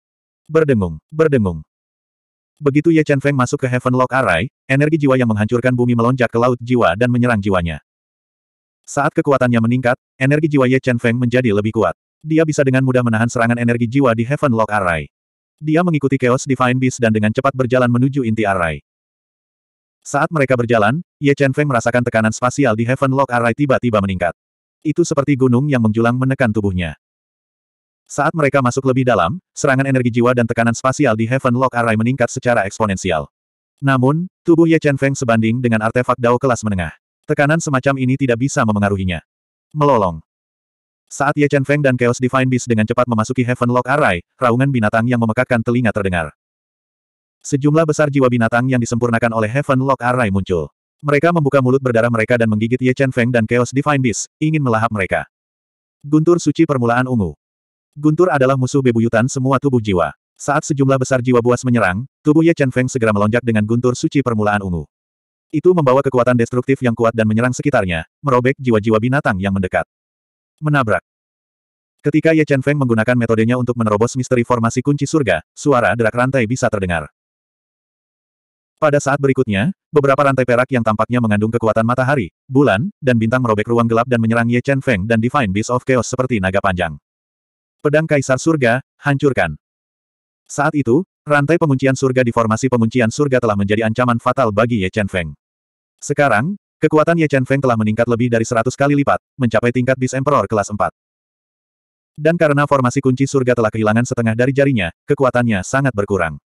S1: Berdengung, berdengung. Begitu Ye Chen Feng masuk ke Heaven Lock Array, energi jiwa yang menghancurkan bumi melonjak ke laut jiwa dan menyerang jiwanya. Saat kekuatannya meningkat, energi jiwa Ye Chen Feng menjadi lebih kuat. Dia bisa dengan mudah menahan serangan energi jiwa di Heaven Lock Array. Dia mengikuti Chaos Divine Beast dan dengan cepat berjalan menuju inti Array. Saat mereka berjalan, Ye Chen Feng merasakan tekanan spasial di Heaven Lock Array tiba-tiba meningkat. Itu seperti gunung yang menjulang menekan tubuhnya. Saat mereka masuk lebih dalam, serangan energi jiwa dan tekanan spasial di Heaven Lock Array meningkat secara eksponensial. Namun, tubuh Ye Chen Feng sebanding dengan artefak Dao kelas menengah. Tekanan semacam ini tidak bisa memengaruhinya. Melolong. Saat Ye Chen Feng dan Chaos Divine Beast dengan cepat memasuki Heaven Lock Array, raungan binatang yang memekakkan telinga terdengar. Sejumlah besar jiwa binatang yang disempurnakan oleh Heaven Lock Array muncul. Mereka membuka mulut berdarah mereka dan menggigit Ye Chen Feng dan Chaos Divine Beast, ingin melahap mereka. Guntur suci permulaan ungu. Guntur adalah musuh bebuyutan semua tubuh jiwa. Saat sejumlah besar jiwa buas menyerang, tubuh Ye Chen Feng segera melonjak dengan guntur suci permulaan ungu. Itu membawa kekuatan destruktif yang kuat dan menyerang sekitarnya, merobek jiwa-jiwa binatang yang mendekat. Menabrak. Ketika Ye Chen Feng menggunakan metodenya untuk menerobos misteri formasi kunci surga, suara derak rantai bisa terdengar. Pada saat berikutnya, beberapa rantai perak yang tampaknya mengandung kekuatan matahari, bulan, dan bintang merobek ruang gelap dan menyerang Ye Chen Feng dan Divine Beast of Chaos seperti naga panjang. Pedang Kaisar Surga, hancurkan. Saat itu, rantai penguncian surga di formasi penguncian surga telah menjadi ancaman fatal bagi Ye Chen Feng. Sekarang, Kekuatan Ye Chen Feng telah meningkat lebih dari 100 kali lipat, mencapai tingkat bis Emperor kelas 4. Dan karena formasi kunci surga telah kehilangan setengah dari jarinya, kekuatannya sangat berkurang.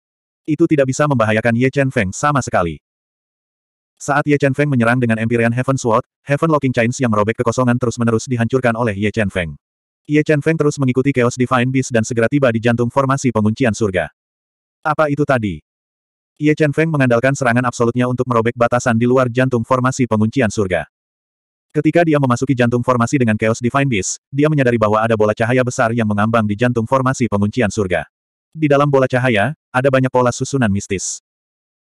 S1: Itu tidak bisa membahayakan Ye Chen Feng sama sekali. Saat Ye Chen Feng menyerang dengan Empyrean Heaven Sword, Heaven Locking Chains yang merobek kekosongan terus-menerus dihancurkan oleh Ye Chen Feng. Ye Chen Feng terus mengikuti Chaos Divine Beast dan segera tiba di jantung formasi penguncian surga. Apa itu tadi? Ye Chen Feng mengandalkan serangan absolutnya untuk merobek batasan di luar jantung formasi penguncian surga. Ketika dia memasuki jantung formasi dengan Chaos Divine Beast, dia menyadari bahwa ada bola cahaya besar yang mengambang di jantung formasi penguncian surga. Di dalam bola cahaya, ada banyak pola susunan mistis.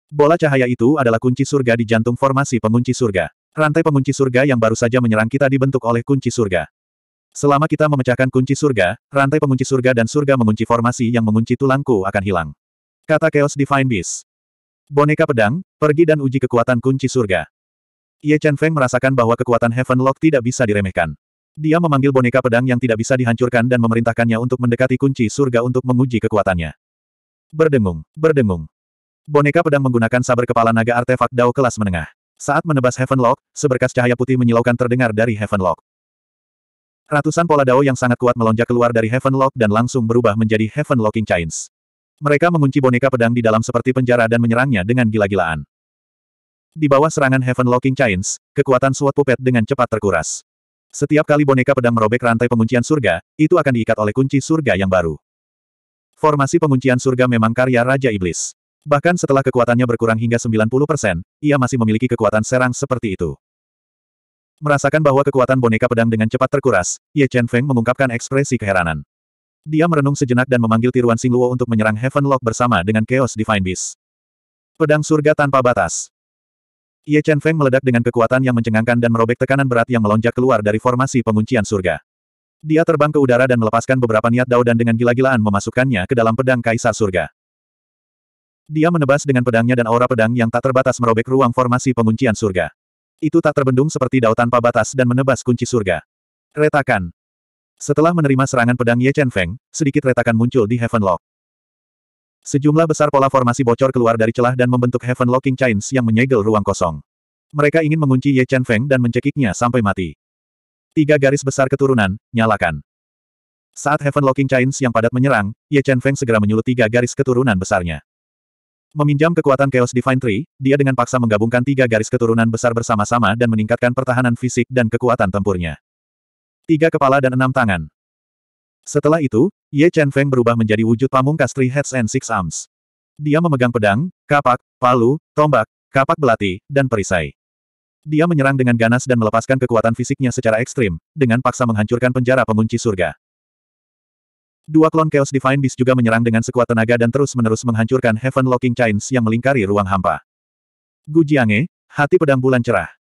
S1: Bola cahaya itu adalah kunci surga di jantung formasi pengunci surga. Rantai pengunci surga yang baru saja menyerang kita dibentuk oleh kunci surga. Selama kita memecahkan kunci surga, rantai pengunci surga dan surga mengunci formasi yang mengunci tulangku akan hilang. Kata Chaos Divine Beast. Boneka pedang, pergi dan uji kekuatan kunci surga. Ye Chen Feng merasakan bahwa kekuatan Heaven Lock tidak bisa diremehkan. Dia memanggil boneka pedang yang tidak bisa dihancurkan dan memerintahkannya untuk mendekati kunci surga untuk menguji kekuatannya. Berdengung, berdengung. Boneka pedang menggunakan saber kepala naga artefak Dao kelas menengah. Saat menebas Heaven Lock, seberkas cahaya putih menyilaukan terdengar dari Heaven Lock. Ratusan pola Dao yang sangat kuat melonjak keluar dari Heaven Lock dan langsung berubah menjadi Heaven Locking Chains. Mereka mengunci boneka pedang di dalam seperti penjara dan menyerangnya dengan gila-gilaan. Di bawah serangan Heaven Locking Chains, kekuatan Sword Puppet dengan cepat terkuras. Setiap kali boneka pedang merobek rantai penguncian surga, itu akan diikat oleh kunci surga yang baru. Formasi penguncian surga memang karya Raja Iblis. Bahkan setelah kekuatannya berkurang hingga 90%, ia masih memiliki kekuatan serang seperti itu. Merasakan bahwa kekuatan boneka pedang dengan cepat terkuras, Ye Chen Feng mengungkapkan ekspresi keheranan. Dia merenung sejenak dan memanggil tiruan Singluo untuk menyerang Heaven Lock bersama dengan Chaos Divine Beast. Pedang surga tanpa batas. Ye Chen Feng meledak dengan kekuatan yang mencengangkan dan merobek tekanan berat yang melonjak keluar dari formasi penguncian surga. Dia terbang ke udara dan melepaskan beberapa niat Dao dan dengan gila-gilaan memasukkannya ke dalam pedang kaisar surga. Dia menebas dengan pedangnya dan aura pedang yang tak terbatas merobek ruang formasi penguncian surga. Itu tak terbendung seperti Dao tanpa batas dan menebas kunci surga. Retakan. Setelah menerima serangan pedang Ye Chen Feng, sedikit retakan muncul di Heaven Lock. Sejumlah besar pola formasi bocor keluar dari celah dan membentuk Heaven Locking Chains yang menyegel ruang kosong. Mereka ingin mengunci Ye Chen Feng dan mencekiknya sampai mati. Tiga garis besar keturunan, nyalakan. Saat Heaven Locking Chains yang padat menyerang, Ye Chen Feng segera menyulut tiga garis keturunan besarnya. Meminjam kekuatan Chaos Divine Tree, dia dengan paksa menggabungkan tiga garis keturunan besar bersama-sama dan meningkatkan pertahanan fisik dan kekuatan tempurnya tiga kepala dan enam tangan. Setelah itu, Ye Chen Feng berubah menjadi wujud pamungkas Three Heads and Six Arms. Dia memegang pedang, kapak, palu, tombak, kapak belati, dan perisai. Dia menyerang dengan ganas dan melepaskan kekuatan fisiknya secara ekstrim, dengan paksa menghancurkan penjara pengunci surga. Dua klon Chaos Divine Beast juga menyerang dengan sekuat tenaga dan terus-menerus menghancurkan Heaven Locking Chains yang melingkari ruang hampa. Gu Jiange, hati pedang bulan cerah.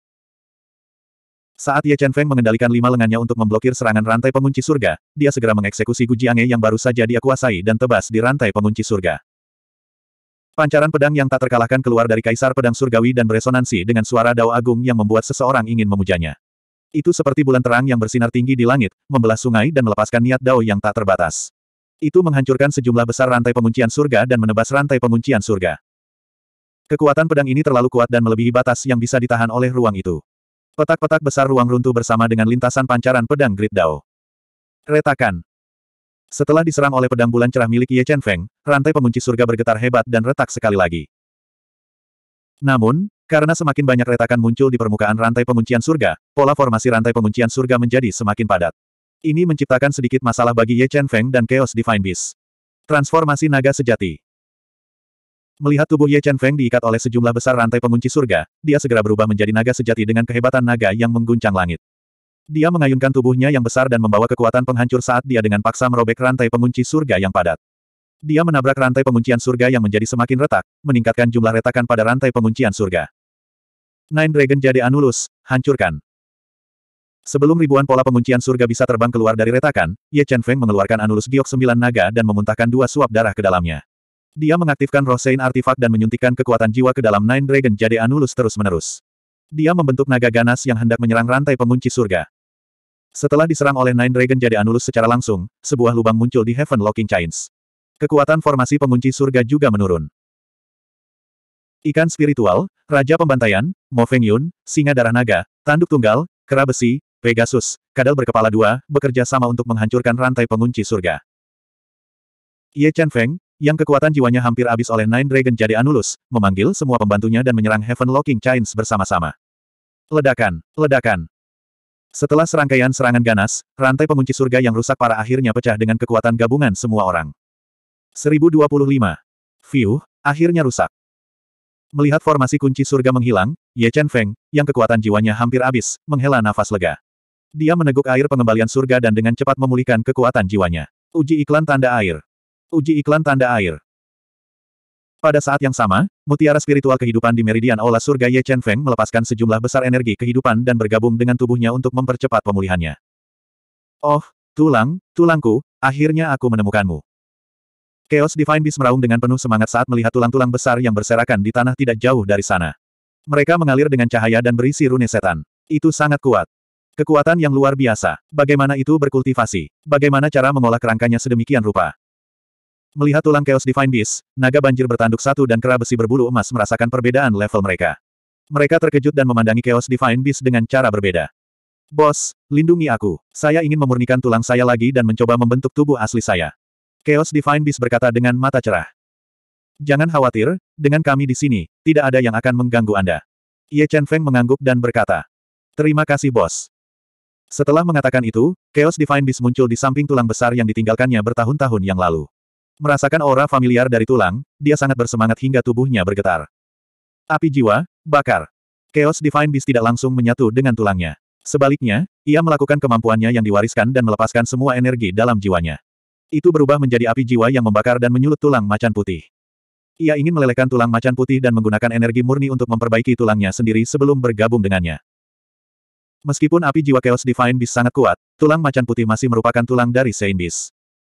S1: Saat Ye Chen Feng mengendalikan lima lengannya untuk memblokir serangan rantai pengunci surga, dia segera mengeksekusi Gu Ange yang baru saja dia kuasai dan tebas di rantai pengunci surga. Pancaran pedang yang tak terkalahkan keluar dari kaisar pedang surgawi dan beresonansi dengan suara dao agung yang membuat seseorang ingin memujanya. Itu seperti bulan terang yang bersinar tinggi di langit, membelah sungai dan melepaskan niat dao yang tak terbatas. Itu menghancurkan sejumlah besar rantai penguncian surga dan menebas rantai penguncian surga. Kekuatan pedang ini terlalu kuat dan melebihi batas yang bisa ditahan oleh ruang itu. Kotak-kotak besar ruang runtuh bersama dengan lintasan pancaran pedang Great Dao. Retakan. Setelah diserang oleh pedang bulan cerah milik Ye Chen Feng, rantai pengunci surga bergetar hebat dan retak sekali lagi. Namun, karena semakin banyak retakan muncul di permukaan rantai penguncian surga, pola formasi rantai penguncian surga menjadi semakin padat. Ini menciptakan sedikit masalah bagi Ye Chen Feng dan Chaos Divine Beast. Transformasi Naga Sejati Melihat tubuh Ye Chen Feng diikat oleh sejumlah besar rantai pengunci surga, dia segera berubah menjadi naga sejati dengan kehebatan naga yang mengguncang langit. Dia mengayunkan tubuhnya yang besar dan membawa kekuatan penghancur saat dia dengan paksa merobek rantai pengunci surga yang padat. Dia menabrak rantai penguncian surga yang menjadi semakin retak, meningkatkan jumlah retakan pada rantai penguncian surga. Nine Dragon Jade Anulus, hancurkan. Sebelum ribuan pola penguncian surga bisa terbang keluar dari retakan, Ye Chen Feng mengeluarkan Anulus Giok sembilan naga dan memuntahkan dua suap darah ke dalamnya. Dia mengaktifkan Rosein artifak dan menyuntikkan kekuatan jiwa ke dalam Nine Dragon Jade Anulus terus-menerus. Dia membentuk naga ganas yang hendak menyerang rantai pengunci surga. Setelah diserang oleh Nine Dragon Jade Anulus secara langsung, sebuah lubang muncul di Heaven Locking Chains. Kekuatan formasi pengunci surga juga menurun. Ikan spiritual, Raja Pembantaian, Mo Feng Yun, Singa Darah Naga, Tanduk Tunggal, Kera Besi, Pegasus, Kadal Berkepala Dua, bekerja sama untuk menghancurkan rantai pengunci surga. Ye Chen Feng, yang kekuatan jiwanya hampir habis oleh Nine Dragon jadi Anulus, memanggil semua pembantunya dan menyerang Heaven Locking Chains bersama-sama. Ledakan, ledakan. Setelah serangkaian serangan ganas, rantai pengunci surga yang rusak para akhirnya pecah dengan kekuatan gabungan semua orang. 1025. View, akhirnya rusak. Melihat formasi kunci surga menghilang, Ye Chen Feng, yang kekuatan jiwanya hampir habis, menghela nafas lega. Dia meneguk air pengembalian surga dan dengan cepat memulihkan kekuatan jiwanya. Uji iklan tanda air. Uji iklan tanda air. Pada saat yang sama, mutiara spiritual kehidupan di meridian aula surga Ye Chen Feng melepaskan sejumlah besar energi kehidupan dan bergabung dengan tubuhnya untuk mempercepat pemulihannya. Oh, tulang, tulangku, akhirnya aku menemukanmu. Chaos Divine Beast meraung dengan penuh semangat saat melihat tulang-tulang besar yang berserakan di tanah tidak jauh dari sana. Mereka mengalir dengan cahaya dan berisi rune setan. Itu sangat kuat. Kekuatan yang luar biasa. Bagaimana itu berkultivasi? Bagaimana cara mengolah kerangkanya sedemikian rupa? Melihat tulang Chaos Divine Beast, naga banjir bertanduk satu dan kera besi berbulu emas merasakan perbedaan level mereka. Mereka terkejut dan memandangi Chaos Divine Beast dengan cara berbeda. Bos, lindungi aku. Saya ingin memurnikan tulang saya lagi dan mencoba membentuk tubuh asli saya. Chaos Divine Beast berkata dengan mata cerah. Jangan khawatir, dengan kami di sini, tidak ada yang akan mengganggu Anda. Ye Chen Feng mengangguk dan berkata. Terima kasih bos. Setelah mengatakan itu, Chaos Divine Beast muncul di samping tulang besar yang ditinggalkannya bertahun-tahun yang lalu. Merasakan aura familiar dari tulang, dia sangat bersemangat hingga tubuhnya bergetar. Api jiwa, bakar. Chaos Divine Beast tidak langsung menyatu dengan tulangnya. Sebaliknya, ia melakukan kemampuannya yang diwariskan dan melepaskan semua energi dalam jiwanya. Itu berubah menjadi api jiwa yang membakar dan menyulut tulang macan putih. Ia ingin melelehkan tulang macan putih dan menggunakan energi murni untuk memperbaiki tulangnya sendiri sebelum bergabung dengannya. Meskipun api jiwa Chaos Divine Beast sangat kuat, tulang macan putih masih merupakan tulang dari Saint Beast.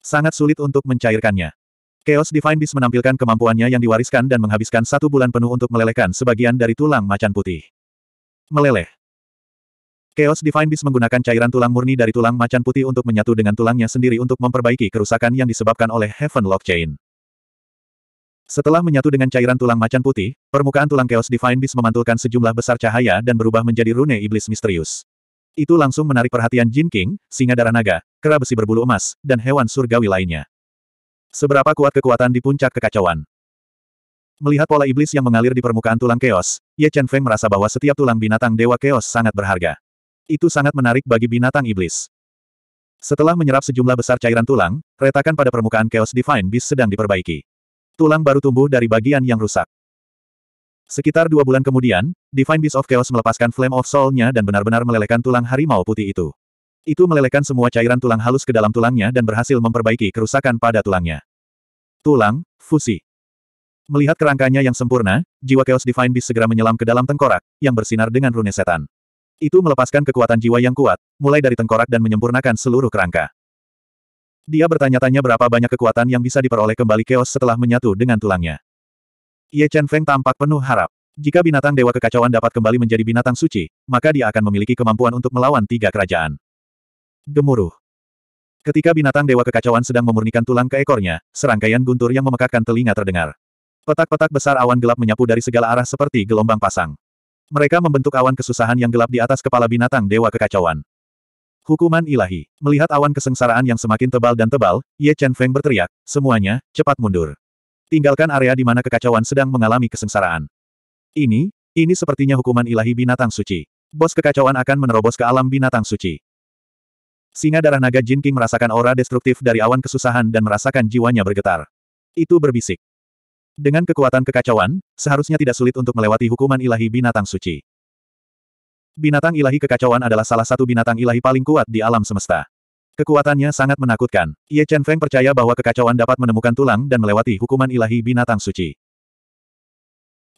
S1: Sangat sulit untuk mencairkannya. Chaos Divine Beast menampilkan kemampuannya yang diwariskan dan menghabiskan satu bulan penuh untuk melelehkan sebagian dari tulang macan putih. Meleleh. Chaos Divine Beast menggunakan cairan tulang murni dari tulang macan putih untuk menyatu dengan tulangnya sendiri untuk memperbaiki kerusakan yang disebabkan oleh Heaven Lock Chain. Setelah menyatu dengan cairan tulang macan putih, permukaan tulang Chaos Divine Beast memantulkan sejumlah besar cahaya dan berubah menjadi rune iblis misterius. Itu langsung menarik perhatian Jin King, singa darah naga, kera besi berbulu emas, dan hewan surgawi lainnya. Seberapa kuat kekuatan di puncak kekacauan. Melihat pola iblis yang mengalir di permukaan tulang keos, Ye Chen Feng merasa bahwa setiap tulang binatang dewa keos sangat berharga. Itu sangat menarik bagi binatang iblis. Setelah menyerap sejumlah besar cairan tulang, retakan pada permukaan keos Divine Beast sedang diperbaiki. Tulang baru tumbuh dari bagian yang rusak. Sekitar dua bulan kemudian, Divine Beast of Chaos melepaskan Flame of Soul-nya dan benar-benar melelehkan tulang harimau putih itu. Itu melelehkan semua cairan tulang halus ke dalam tulangnya dan berhasil memperbaiki kerusakan pada tulangnya. Tulang, fusi. Melihat kerangkanya yang sempurna, jiwa Chaos Divine Beast segera menyelam ke dalam tengkorak, yang bersinar dengan rune setan. Itu melepaskan kekuatan jiwa yang kuat, mulai dari tengkorak dan menyempurnakan seluruh kerangka. Dia bertanya-tanya berapa banyak kekuatan yang bisa diperoleh kembali Chaos setelah menyatu dengan tulangnya. Ye Chen Feng tampak penuh harap. Jika binatang Dewa Kekacauan dapat kembali menjadi binatang suci, maka dia akan memiliki kemampuan untuk melawan tiga kerajaan. Gemuruh. Ketika binatang Dewa Kekacauan sedang memurnikan tulang ke ekornya, serangkaian guntur yang memekakkan telinga terdengar. Petak-petak besar awan gelap menyapu dari segala arah seperti gelombang pasang. Mereka membentuk awan kesusahan yang gelap di atas kepala binatang Dewa Kekacauan. Hukuman ilahi. Melihat awan kesengsaraan yang semakin tebal dan tebal, Ye Chen Feng berteriak, semuanya, cepat mundur. Tinggalkan area di mana kekacauan sedang mengalami kesengsaraan. Ini, ini sepertinya hukuman ilahi binatang suci. Bos kekacauan akan menerobos ke alam binatang suci. Singa darah naga Jin King merasakan aura destruktif dari awan kesusahan dan merasakan jiwanya bergetar. Itu berbisik. Dengan kekuatan kekacauan, seharusnya tidak sulit untuk melewati hukuman ilahi binatang suci. Binatang ilahi kekacauan adalah salah satu binatang ilahi paling kuat di alam semesta. Kekuatannya sangat menakutkan. Ye Chen Feng percaya bahwa kekacauan dapat menemukan tulang dan melewati hukuman ilahi binatang suci.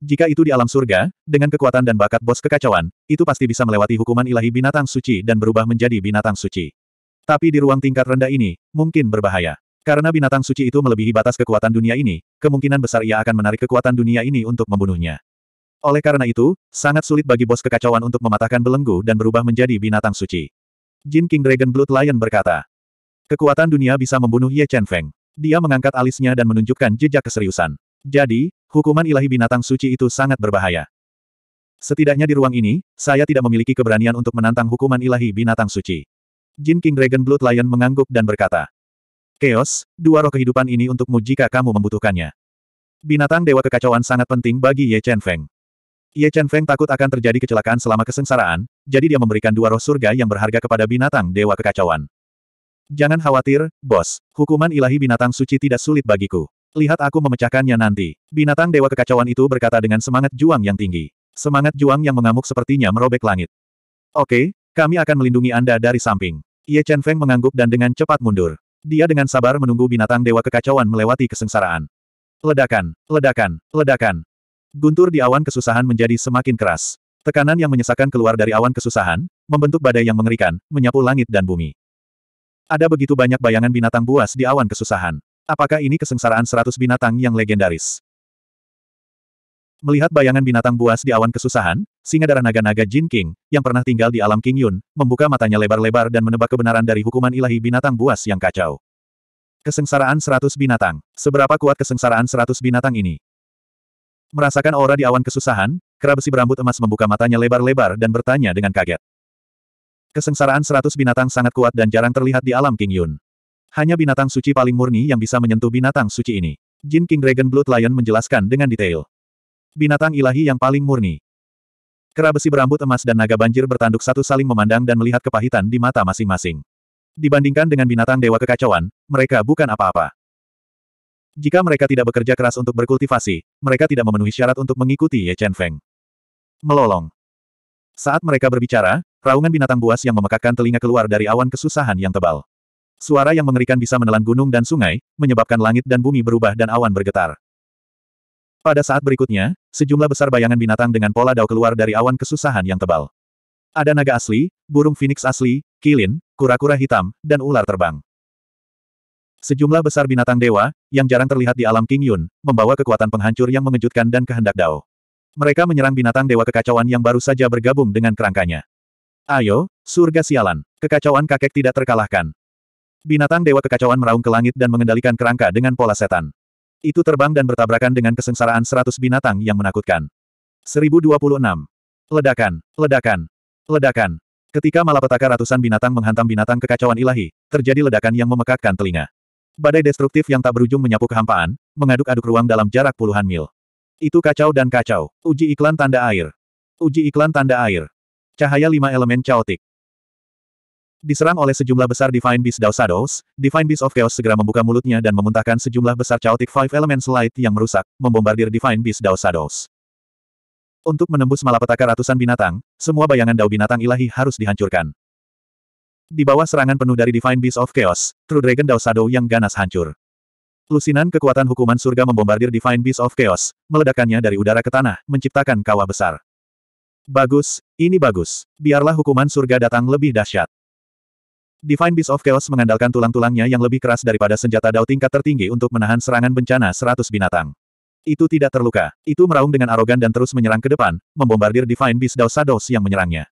S1: Jika itu di alam surga, dengan kekuatan dan bakat bos kekacauan, itu pasti bisa melewati hukuman ilahi binatang suci dan berubah menjadi binatang suci. Tapi di ruang tingkat rendah ini, mungkin berbahaya. Karena binatang suci itu melebihi batas kekuatan dunia ini, kemungkinan besar ia akan menarik kekuatan dunia ini untuk membunuhnya. Oleh karena itu, sangat sulit bagi bos kekacauan untuk mematahkan belenggu dan berubah menjadi binatang suci. Jin King Dragon Blood Lion berkata. Kekuatan dunia bisa membunuh Ye Chen Feng. Dia mengangkat alisnya dan menunjukkan jejak keseriusan. Jadi, hukuman ilahi binatang suci itu sangat berbahaya. Setidaknya di ruang ini, saya tidak memiliki keberanian untuk menantang hukuman ilahi binatang suci. Jin King Dragon Blood Lion mengangguk dan berkata. Chaos, dua roh kehidupan ini untukmu jika kamu membutuhkannya. Binatang Dewa Kekacauan sangat penting bagi Ye Chen Feng. Ye Chen Feng takut akan terjadi kecelakaan selama kesengsaraan, jadi dia memberikan dua roh surga yang berharga kepada binatang dewa kekacauan. Jangan khawatir, bos. Hukuman ilahi binatang suci tidak sulit bagiku. Lihat aku memecahkannya nanti. Binatang dewa kekacauan itu berkata dengan semangat juang yang tinggi. Semangat juang yang mengamuk sepertinya merobek langit. Oke, kami akan melindungi Anda dari samping. Ye Chen Feng mengangguk dan dengan cepat mundur. Dia dengan sabar menunggu binatang dewa kekacauan melewati kesengsaraan. Ledakan, ledakan, ledakan. Guntur di awan kesusahan menjadi semakin keras. Tekanan yang menyesakan keluar dari awan kesusahan, membentuk badai yang mengerikan, menyapu langit dan bumi. Ada begitu banyak bayangan binatang buas di awan kesusahan. Apakah ini kesengsaraan seratus binatang yang legendaris? Melihat bayangan binatang buas di awan kesusahan, singa darah naga-naga Jin King, yang pernah tinggal di alam King Yun, membuka matanya lebar-lebar dan menebak kebenaran dari hukuman ilahi binatang buas yang kacau. Kesengsaraan seratus binatang. Seberapa kuat kesengsaraan seratus binatang ini? Merasakan aura di awan kesusahan, kera besi berambut emas membuka matanya lebar-lebar dan bertanya dengan kaget. Kesengsaraan seratus binatang sangat kuat dan jarang terlihat di alam King Yun. Hanya binatang suci paling murni yang bisa menyentuh binatang suci ini. Jin King Dragon Blood Lion menjelaskan dengan detail. Binatang ilahi yang paling murni. Kera besi berambut emas dan naga banjir bertanduk satu saling memandang dan melihat kepahitan di mata masing-masing. Dibandingkan dengan binatang dewa kekacauan, mereka bukan apa-apa. Jika mereka tidak bekerja keras untuk berkultivasi, mereka tidak memenuhi syarat untuk mengikuti Ye Chen Feng. Melolong. Saat mereka berbicara, raungan binatang buas yang memekakkan telinga keluar dari awan kesusahan yang tebal. Suara yang mengerikan bisa menelan gunung dan sungai, menyebabkan langit dan bumi berubah dan awan bergetar. Pada saat berikutnya, sejumlah besar bayangan binatang dengan pola dao keluar dari awan kesusahan yang tebal. Ada naga asli, burung phoenix asli, kilin, kura-kura hitam, dan ular terbang. Sejumlah besar binatang dewa, yang jarang terlihat di alam King Yun, membawa kekuatan penghancur yang mengejutkan dan kehendak Dao. Mereka menyerang binatang dewa kekacauan yang baru saja bergabung dengan kerangkanya. Ayo, surga sialan, kekacauan kakek tidak terkalahkan. Binatang dewa kekacauan meraung ke langit dan mengendalikan kerangka dengan pola setan. Itu terbang dan bertabrakan dengan kesengsaraan seratus binatang yang menakutkan. 1026. Ledakan, ledakan, ledakan. Ketika malapetaka ratusan binatang menghantam binatang kekacauan ilahi, terjadi ledakan yang memekakkan telinga. Badai destruktif yang tak berujung menyapu kehampaan, mengaduk-aduk ruang dalam jarak puluhan mil. Itu kacau dan kacau. Uji iklan tanda air. Uji iklan tanda air. Cahaya lima elemen caotik. Diserang oleh sejumlah besar Divine Beast Dao Shadows, Divine Beast of Chaos segera membuka mulutnya dan memuntahkan sejumlah besar Chaotic Five Elements Light yang merusak, membombardir Divine Beast Dao Shadows. Untuk menembus malapetaka ratusan binatang, semua bayangan Dao binatang ilahi harus dihancurkan. Di bawah serangan penuh dari Divine Beast of Chaos, True Dragon Dao Shadow yang ganas hancur. Lusinan kekuatan hukuman surga membombardir Divine Beast of Chaos, meledakannya dari udara ke tanah, menciptakan kawah besar. Bagus, ini bagus. Biarlah hukuman surga datang lebih dahsyat. Divine Beast of Chaos mengandalkan tulang-tulangnya yang lebih keras daripada senjata Dao tingkat tertinggi untuk menahan serangan bencana seratus binatang. Itu tidak terluka. Itu meraung dengan arogan dan terus menyerang ke depan, membombardir Divine Beast Dao Shadows yang menyerangnya.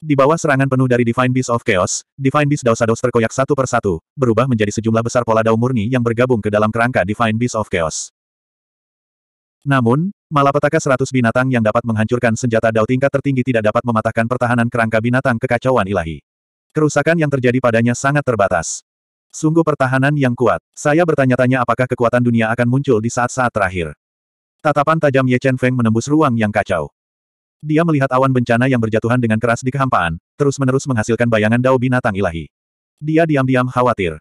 S1: Di bawah serangan penuh dari Divine Beast of Chaos, Divine Beast Daos-Daos terkoyak satu persatu, berubah menjadi sejumlah besar pola dao murni yang bergabung ke dalam kerangka Divine Beast of Chaos. Namun, malapetaka seratus binatang yang dapat menghancurkan senjata dao tingkat tertinggi tidak dapat mematahkan pertahanan kerangka binatang kekacauan ilahi. Kerusakan yang terjadi padanya sangat terbatas. Sungguh pertahanan yang kuat. Saya bertanya-tanya apakah kekuatan dunia akan muncul di saat-saat terakhir. Tatapan tajam Ye Chen Feng menembus ruang yang kacau. Dia melihat awan bencana yang berjatuhan dengan keras di kehampaan, terus-menerus menghasilkan bayangan dao binatang ilahi. Dia diam-diam khawatir.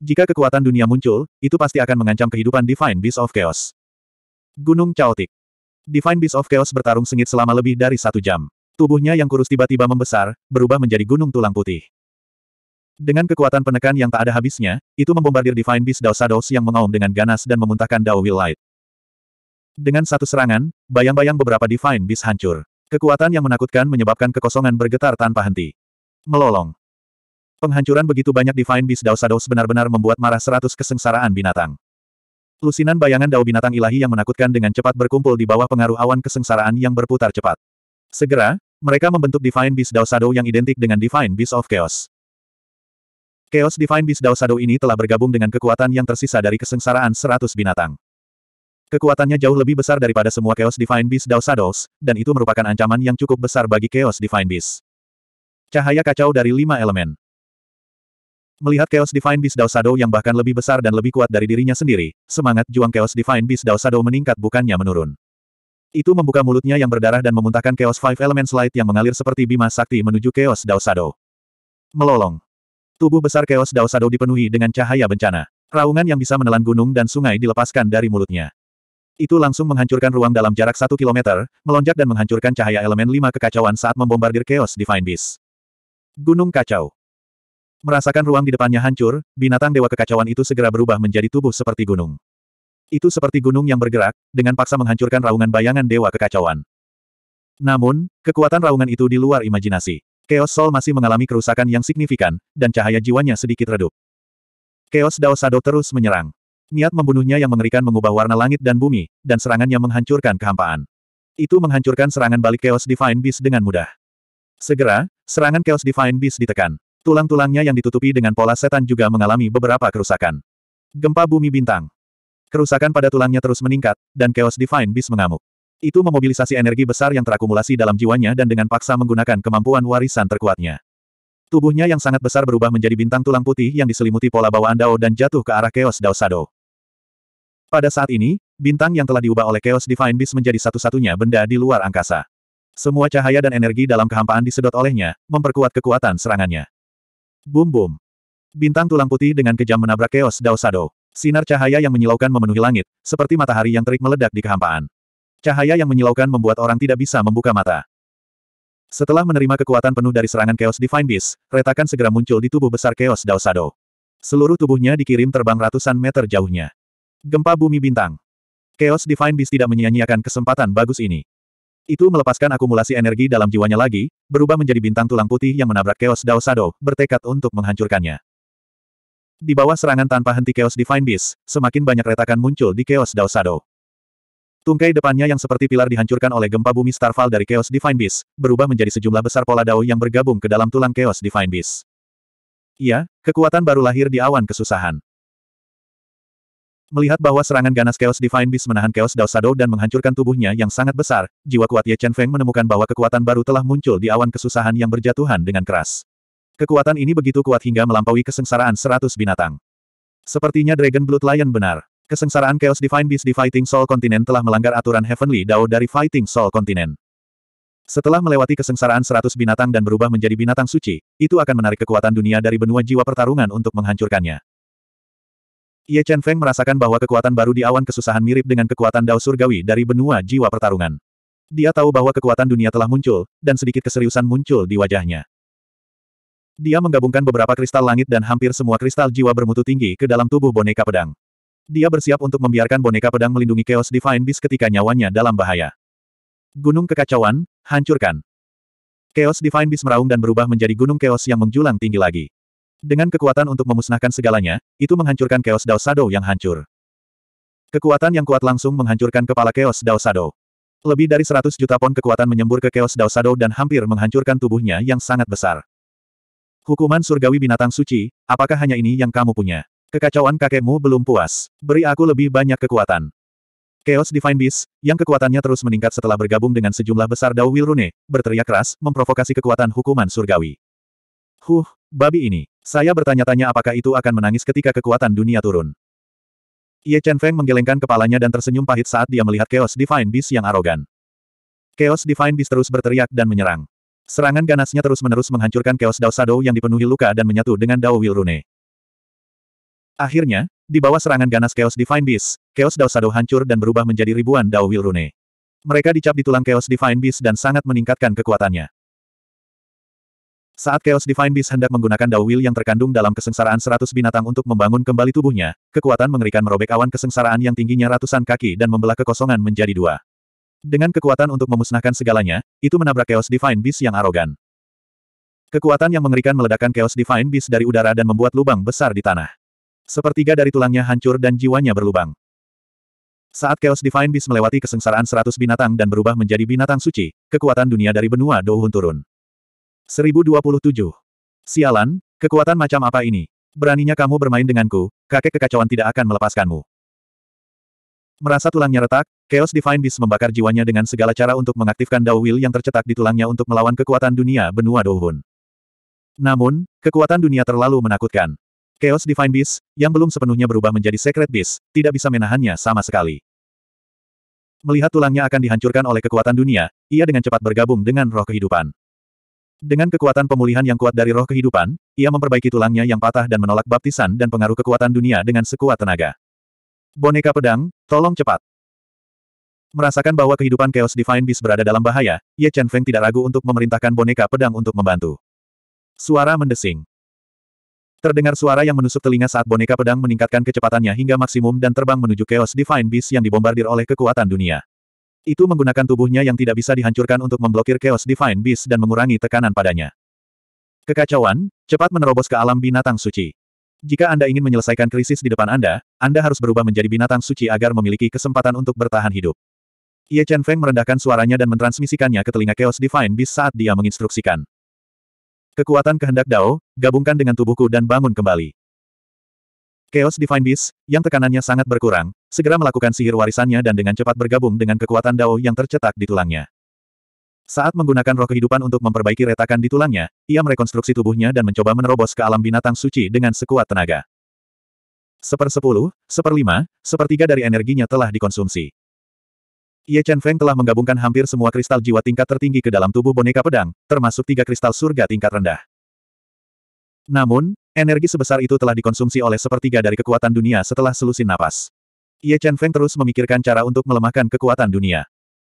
S1: Jika kekuatan dunia muncul, itu pasti akan mengancam kehidupan Divine Beast of Chaos. Gunung Chaotic Divine Beast of Chaos bertarung sengit selama lebih dari satu jam. Tubuhnya yang kurus tiba-tiba membesar, berubah menjadi gunung tulang putih. Dengan kekuatan penekan yang tak ada habisnya, itu membombardir Divine Beast Dao Sados yang mengaum dengan ganas dan memuntahkan Dao Will Light. Dengan satu serangan, bayang-bayang beberapa Divine Beast hancur. Kekuatan yang menakutkan menyebabkan kekosongan bergetar tanpa henti. Melolong. Penghancuran begitu banyak Divine Beast Dausados benar-benar membuat marah seratus kesengsaraan binatang. Lusinan bayangan dao binatang ilahi yang menakutkan dengan cepat berkumpul di bawah pengaruh awan kesengsaraan yang berputar cepat. Segera, mereka membentuk Divine Beast Dao Shadow yang identik dengan Divine Beast of Chaos. Chaos Divine Beast Dao Shadow ini telah bergabung dengan kekuatan yang tersisa dari kesengsaraan seratus binatang. Kekuatannya jauh lebih besar daripada semua Chaos Divine Beast Dao Shadows, dan itu merupakan ancaman yang cukup besar bagi Chaos Divine Beast. Cahaya kacau dari lima elemen. Melihat Chaos Divine Beast Dao Shadow yang bahkan lebih besar dan lebih kuat dari dirinya sendiri, semangat juang Chaos Divine Beast Dao Shadow meningkat bukannya menurun. Itu membuka mulutnya yang berdarah dan memuntahkan Chaos Five Elements Light yang mengalir seperti bima sakti menuju Chaos Dao Shadow. Melolong. Tubuh besar Chaos Dao Shadow dipenuhi dengan cahaya bencana. Raungan yang bisa menelan gunung dan sungai dilepaskan dari mulutnya itu langsung menghancurkan ruang dalam jarak satu kilometer, melonjak dan menghancurkan cahaya elemen lima kekacauan saat membombardir Chaos Divine Beast. Gunung Kacau Merasakan ruang di depannya hancur, binatang dewa kekacauan itu segera berubah menjadi tubuh seperti gunung. Itu seperti gunung yang bergerak, dengan paksa menghancurkan raungan bayangan dewa kekacauan. Namun, kekuatan raungan itu di luar imajinasi. Chaos Soul masih mengalami kerusakan yang signifikan, dan cahaya jiwanya sedikit redup. Chaos Dao Sado terus menyerang. Niat membunuhnya yang mengerikan mengubah warna langit dan bumi, dan serangannya menghancurkan kehampaan. Itu menghancurkan serangan balik Chaos Divine Beast dengan mudah. Segera, serangan Chaos Divine Beast ditekan. Tulang-tulangnya yang ditutupi dengan pola setan juga mengalami beberapa kerusakan. Gempa bumi bintang. Kerusakan pada tulangnya terus meningkat, dan Chaos Divine Beast mengamuk. Itu memobilisasi energi besar yang terakumulasi dalam jiwanya dan dengan paksa menggunakan kemampuan warisan terkuatnya. Tubuhnya yang sangat besar berubah menjadi bintang tulang putih yang diselimuti pola bawaan Dao dan jatuh ke arah Chaos Dao Sado. Pada saat ini, bintang yang telah diubah oleh Chaos Divine Beast menjadi satu-satunya benda di luar angkasa. Semua cahaya dan energi dalam kehampaan disedot olehnya, memperkuat kekuatan serangannya. Boom, boom! Bintang tulang putih dengan kejam menabrak Chaos Dao Sado. Sinar cahaya yang menyilaukan memenuhi langit, seperti matahari yang terik meledak di kehampaan. Cahaya yang menyilaukan membuat orang tidak bisa membuka mata. Setelah menerima kekuatan penuh dari serangan Chaos Divine Beast, retakan segera muncul di tubuh besar Chaos Dao Sado. Seluruh tubuhnya dikirim terbang ratusan meter jauhnya. Gempa bumi bintang. Chaos Divine Beast tidak menyia-nyiakan kesempatan bagus ini. Itu melepaskan akumulasi energi dalam jiwanya lagi, berubah menjadi bintang tulang putih yang menabrak Chaos Dao Sado, bertekad untuk menghancurkannya. Di bawah serangan tanpa henti Chaos Divine Beast, semakin banyak retakan muncul di Chaos Dao Sado. Tungkai depannya yang seperti pilar dihancurkan oleh gempa bumi Starfall dari Chaos Divine Beast, berubah menjadi sejumlah besar pola Dao yang bergabung ke dalam tulang Chaos Divine Beast. Iya, kekuatan baru lahir di awan kesusahan. Melihat bahwa serangan ganas Chaos Divine Beast menahan Chaos Dao Shadow dan menghancurkan tubuhnya yang sangat besar, jiwa kuat Ye Chen Feng menemukan bahwa kekuatan baru telah muncul di awan kesusahan yang berjatuhan dengan keras. Kekuatan ini begitu kuat hingga melampaui kesengsaraan seratus binatang. Sepertinya Dragon Blood Lion benar. Kesengsaraan Chaos Divine Beast di Fighting Soul Continent telah melanggar aturan Heavenly Dao dari Fighting Soul Continent. Setelah melewati kesengsaraan seratus binatang dan berubah menjadi binatang suci, itu akan menarik kekuatan dunia dari benua jiwa pertarungan untuk menghancurkannya. Ye Chen Feng merasakan bahwa kekuatan baru di awan kesusahan mirip dengan kekuatan Dao Surgawi dari benua jiwa pertarungan. Dia tahu bahwa kekuatan dunia telah muncul, dan sedikit keseriusan muncul di wajahnya. Dia menggabungkan beberapa kristal langit dan hampir semua kristal jiwa bermutu tinggi ke dalam tubuh boneka pedang. Dia bersiap untuk membiarkan boneka pedang melindungi Chaos Divine Beast ketika nyawanya dalam bahaya. Gunung kekacauan, hancurkan. Chaos Divine Beast meraung dan berubah menjadi gunung chaos yang menjulang tinggi lagi. Dengan kekuatan untuk memusnahkan segalanya, itu menghancurkan Chaos Dao Sado yang hancur. Kekuatan yang kuat langsung menghancurkan kepala Chaos Dao Sado. Lebih dari 100 juta pon kekuatan menyembur ke Chaos Dao Sado dan hampir menghancurkan tubuhnya yang sangat besar. Hukuman surgawi binatang suci, apakah hanya ini yang kamu punya? Kekacauan kakekmu belum puas. Beri aku lebih banyak kekuatan. Chaos Divine Beast, yang kekuatannya terus meningkat setelah bergabung dengan sejumlah besar Dao Wilrune, berteriak keras, memprovokasi kekuatan hukuman surgawi. Huh, babi ini. Saya bertanya-tanya apakah itu akan menangis ketika kekuatan dunia turun. Ye Chen Feng menggelengkan kepalanya dan tersenyum pahit saat dia melihat Chaos Divine Beast yang arogan. Chaos Divine Beast terus berteriak dan menyerang. Serangan ganasnya terus-menerus menghancurkan Chaos Dao Shadow yang dipenuhi luka dan menyatu dengan Dao Will Rune. Akhirnya, di bawah serangan ganas Chaos Divine Beast, Chaos Dao Shadow hancur dan berubah menjadi ribuan Dao Will Rune. Mereka dicap di tulang Chaos Divine Beast dan sangat meningkatkan kekuatannya. Saat Chaos Divine Beast hendak menggunakan will yang terkandung dalam kesengsaraan seratus binatang untuk membangun kembali tubuhnya, kekuatan mengerikan merobek awan kesengsaraan yang tingginya ratusan kaki dan membelah kekosongan menjadi dua. Dengan kekuatan untuk memusnahkan segalanya, itu menabrak Chaos Divine Beast yang arogan. Kekuatan yang mengerikan meledakkan Chaos Divine Beast dari udara dan membuat lubang besar di tanah. Sepertiga dari tulangnya hancur dan jiwanya berlubang. Saat Chaos Divine Beast melewati kesengsaraan seratus binatang dan berubah menjadi binatang suci, kekuatan dunia dari benua Douhun turun. 1027. Sialan, kekuatan macam apa ini? Beraninya kamu bermain denganku, kakek kekacauan tidak akan melepaskanmu. Merasa tulangnya retak, Chaos Divine Beast membakar jiwanya dengan segala cara untuk mengaktifkan Dao Will yang tercetak di tulangnya untuk melawan kekuatan dunia benua Douhun. Namun, kekuatan dunia terlalu menakutkan. Chaos Divine Beast, yang belum sepenuhnya berubah menjadi Secret Beast, tidak bisa menahannya sama sekali. Melihat tulangnya akan dihancurkan oleh kekuatan dunia, ia dengan cepat bergabung dengan roh kehidupan. Dengan kekuatan pemulihan yang kuat dari roh kehidupan, ia memperbaiki tulangnya yang patah dan menolak baptisan dan pengaruh kekuatan dunia dengan sekuat tenaga. Boneka pedang, tolong cepat. Merasakan bahwa kehidupan Chaos Divine Beast berada dalam bahaya, Ye Chen Feng tidak ragu untuk memerintahkan boneka pedang untuk membantu. Suara mendesing. Terdengar suara yang menusuk telinga saat boneka pedang meningkatkan kecepatannya hingga maksimum dan terbang menuju Chaos Divine Beast yang dibombardir oleh kekuatan dunia. Itu menggunakan tubuhnya yang tidak bisa dihancurkan untuk memblokir Chaos Divine Beast dan mengurangi tekanan padanya. Kekacauan, cepat menerobos ke alam binatang suci. Jika Anda ingin menyelesaikan krisis di depan Anda, Anda harus berubah menjadi binatang suci agar memiliki kesempatan untuk bertahan hidup. Ye Chen Feng merendahkan suaranya dan mentransmisikannya ke telinga Chaos Divine Beast saat dia menginstruksikan. Kekuatan kehendak Dao, gabungkan dengan tubuhku dan bangun kembali. Chaos Divine Beast, yang tekanannya sangat berkurang, segera melakukan sihir warisannya dan dengan cepat bergabung dengan kekuatan Dao yang tercetak di tulangnya. Saat menggunakan roh kehidupan untuk memperbaiki retakan di tulangnya, ia merekonstruksi tubuhnya dan mencoba menerobos ke alam binatang suci dengan sekuat tenaga. Sepersepuluh, seperlima, sepertiga dari energinya telah dikonsumsi. Ye Chen Feng telah menggabungkan hampir semua kristal jiwa tingkat tertinggi ke dalam tubuh boneka pedang, termasuk tiga kristal surga tingkat rendah. Namun, energi sebesar itu telah dikonsumsi oleh sepertiga dari kekuatan dunia setelah selusin napas. Ye Chen Feng terus memikirkan cara untuk melemahkan kekuatan dunia.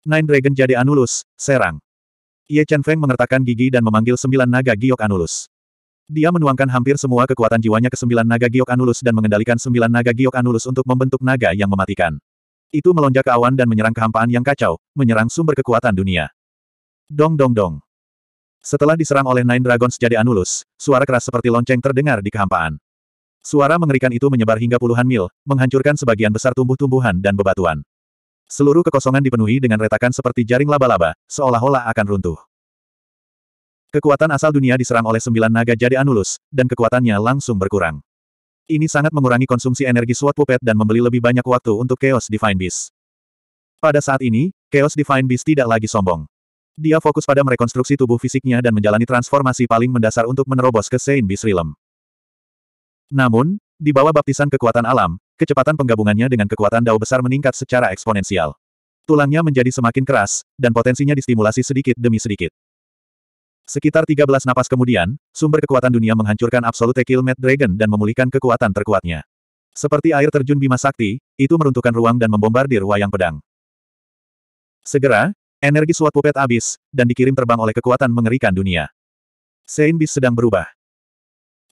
S1: Nine Dragon jadi Anulus, serang. Ye Chen Feng mengertakkan gigi dan memanggil sembilan naga giok Anulus. Dia menuangkan hampir semua kekuatan jiwanya ke sembilan naga giok Anulus dan mengendalikan sembilan naga giok Anulus untuk membentuk naga yang mematikan. Itu melonjak ke awan dan menyerang kehampaan yang kacau, menyerang sumber kekuatan dunia. Dong dong dong. Setelah diserang oleh Nine Dragons jadi Anulus, suara keras seperti lonceng terdengar di kehampaan. Suara mengerikan itu menyebar hingga puluhan mil, menghancurkan sebagian besar tumbuh-tumbuhan dan bebatuan. Seluruh kekosongan dipenuhi dengan retakan seperti jaring laba-laba, seolah-olah akan runtuh. Kekuatan asal dunia diserang oleh sembilan naga jadi Anulus, dan kekuatannya langsung berkurang. Ini sangat mengurangi konsumsi energi Swat Puppet dan membeli lebih banyak waktu untuk Chaos Divine Beast. Pada saat ini, Chaos Divine Beast tidak lagi sombong. Dia fokus pada merekonstruksi tubuh fisiknya dan menjalani transformasi paling mendasar untuk menerobos ke Saint Beast Realm. Namun, di bawah baptisan kekuatan alam, kecepatan penggabungannya dengan kekuatan dao besar meningkat secara eksponensial. Tulangnya menjadi semakin keras, dan potensinya distimulasi sedikit demi sedikit. Sekitar 13 napas kemudian, sumber kekuatan dunia menghancurkan Absolute Kill Mad Dragon dan memulihkan kekuatan terkuatnya. Seperti air terjun Bima Sakti, itu meruntuhkan ruang dan membombardir wayang pedang. Segera, energi suat pupet habis, dan dikirim terbang oleh kekuatan mengerikan dunia. Sein Bis sedang berubah.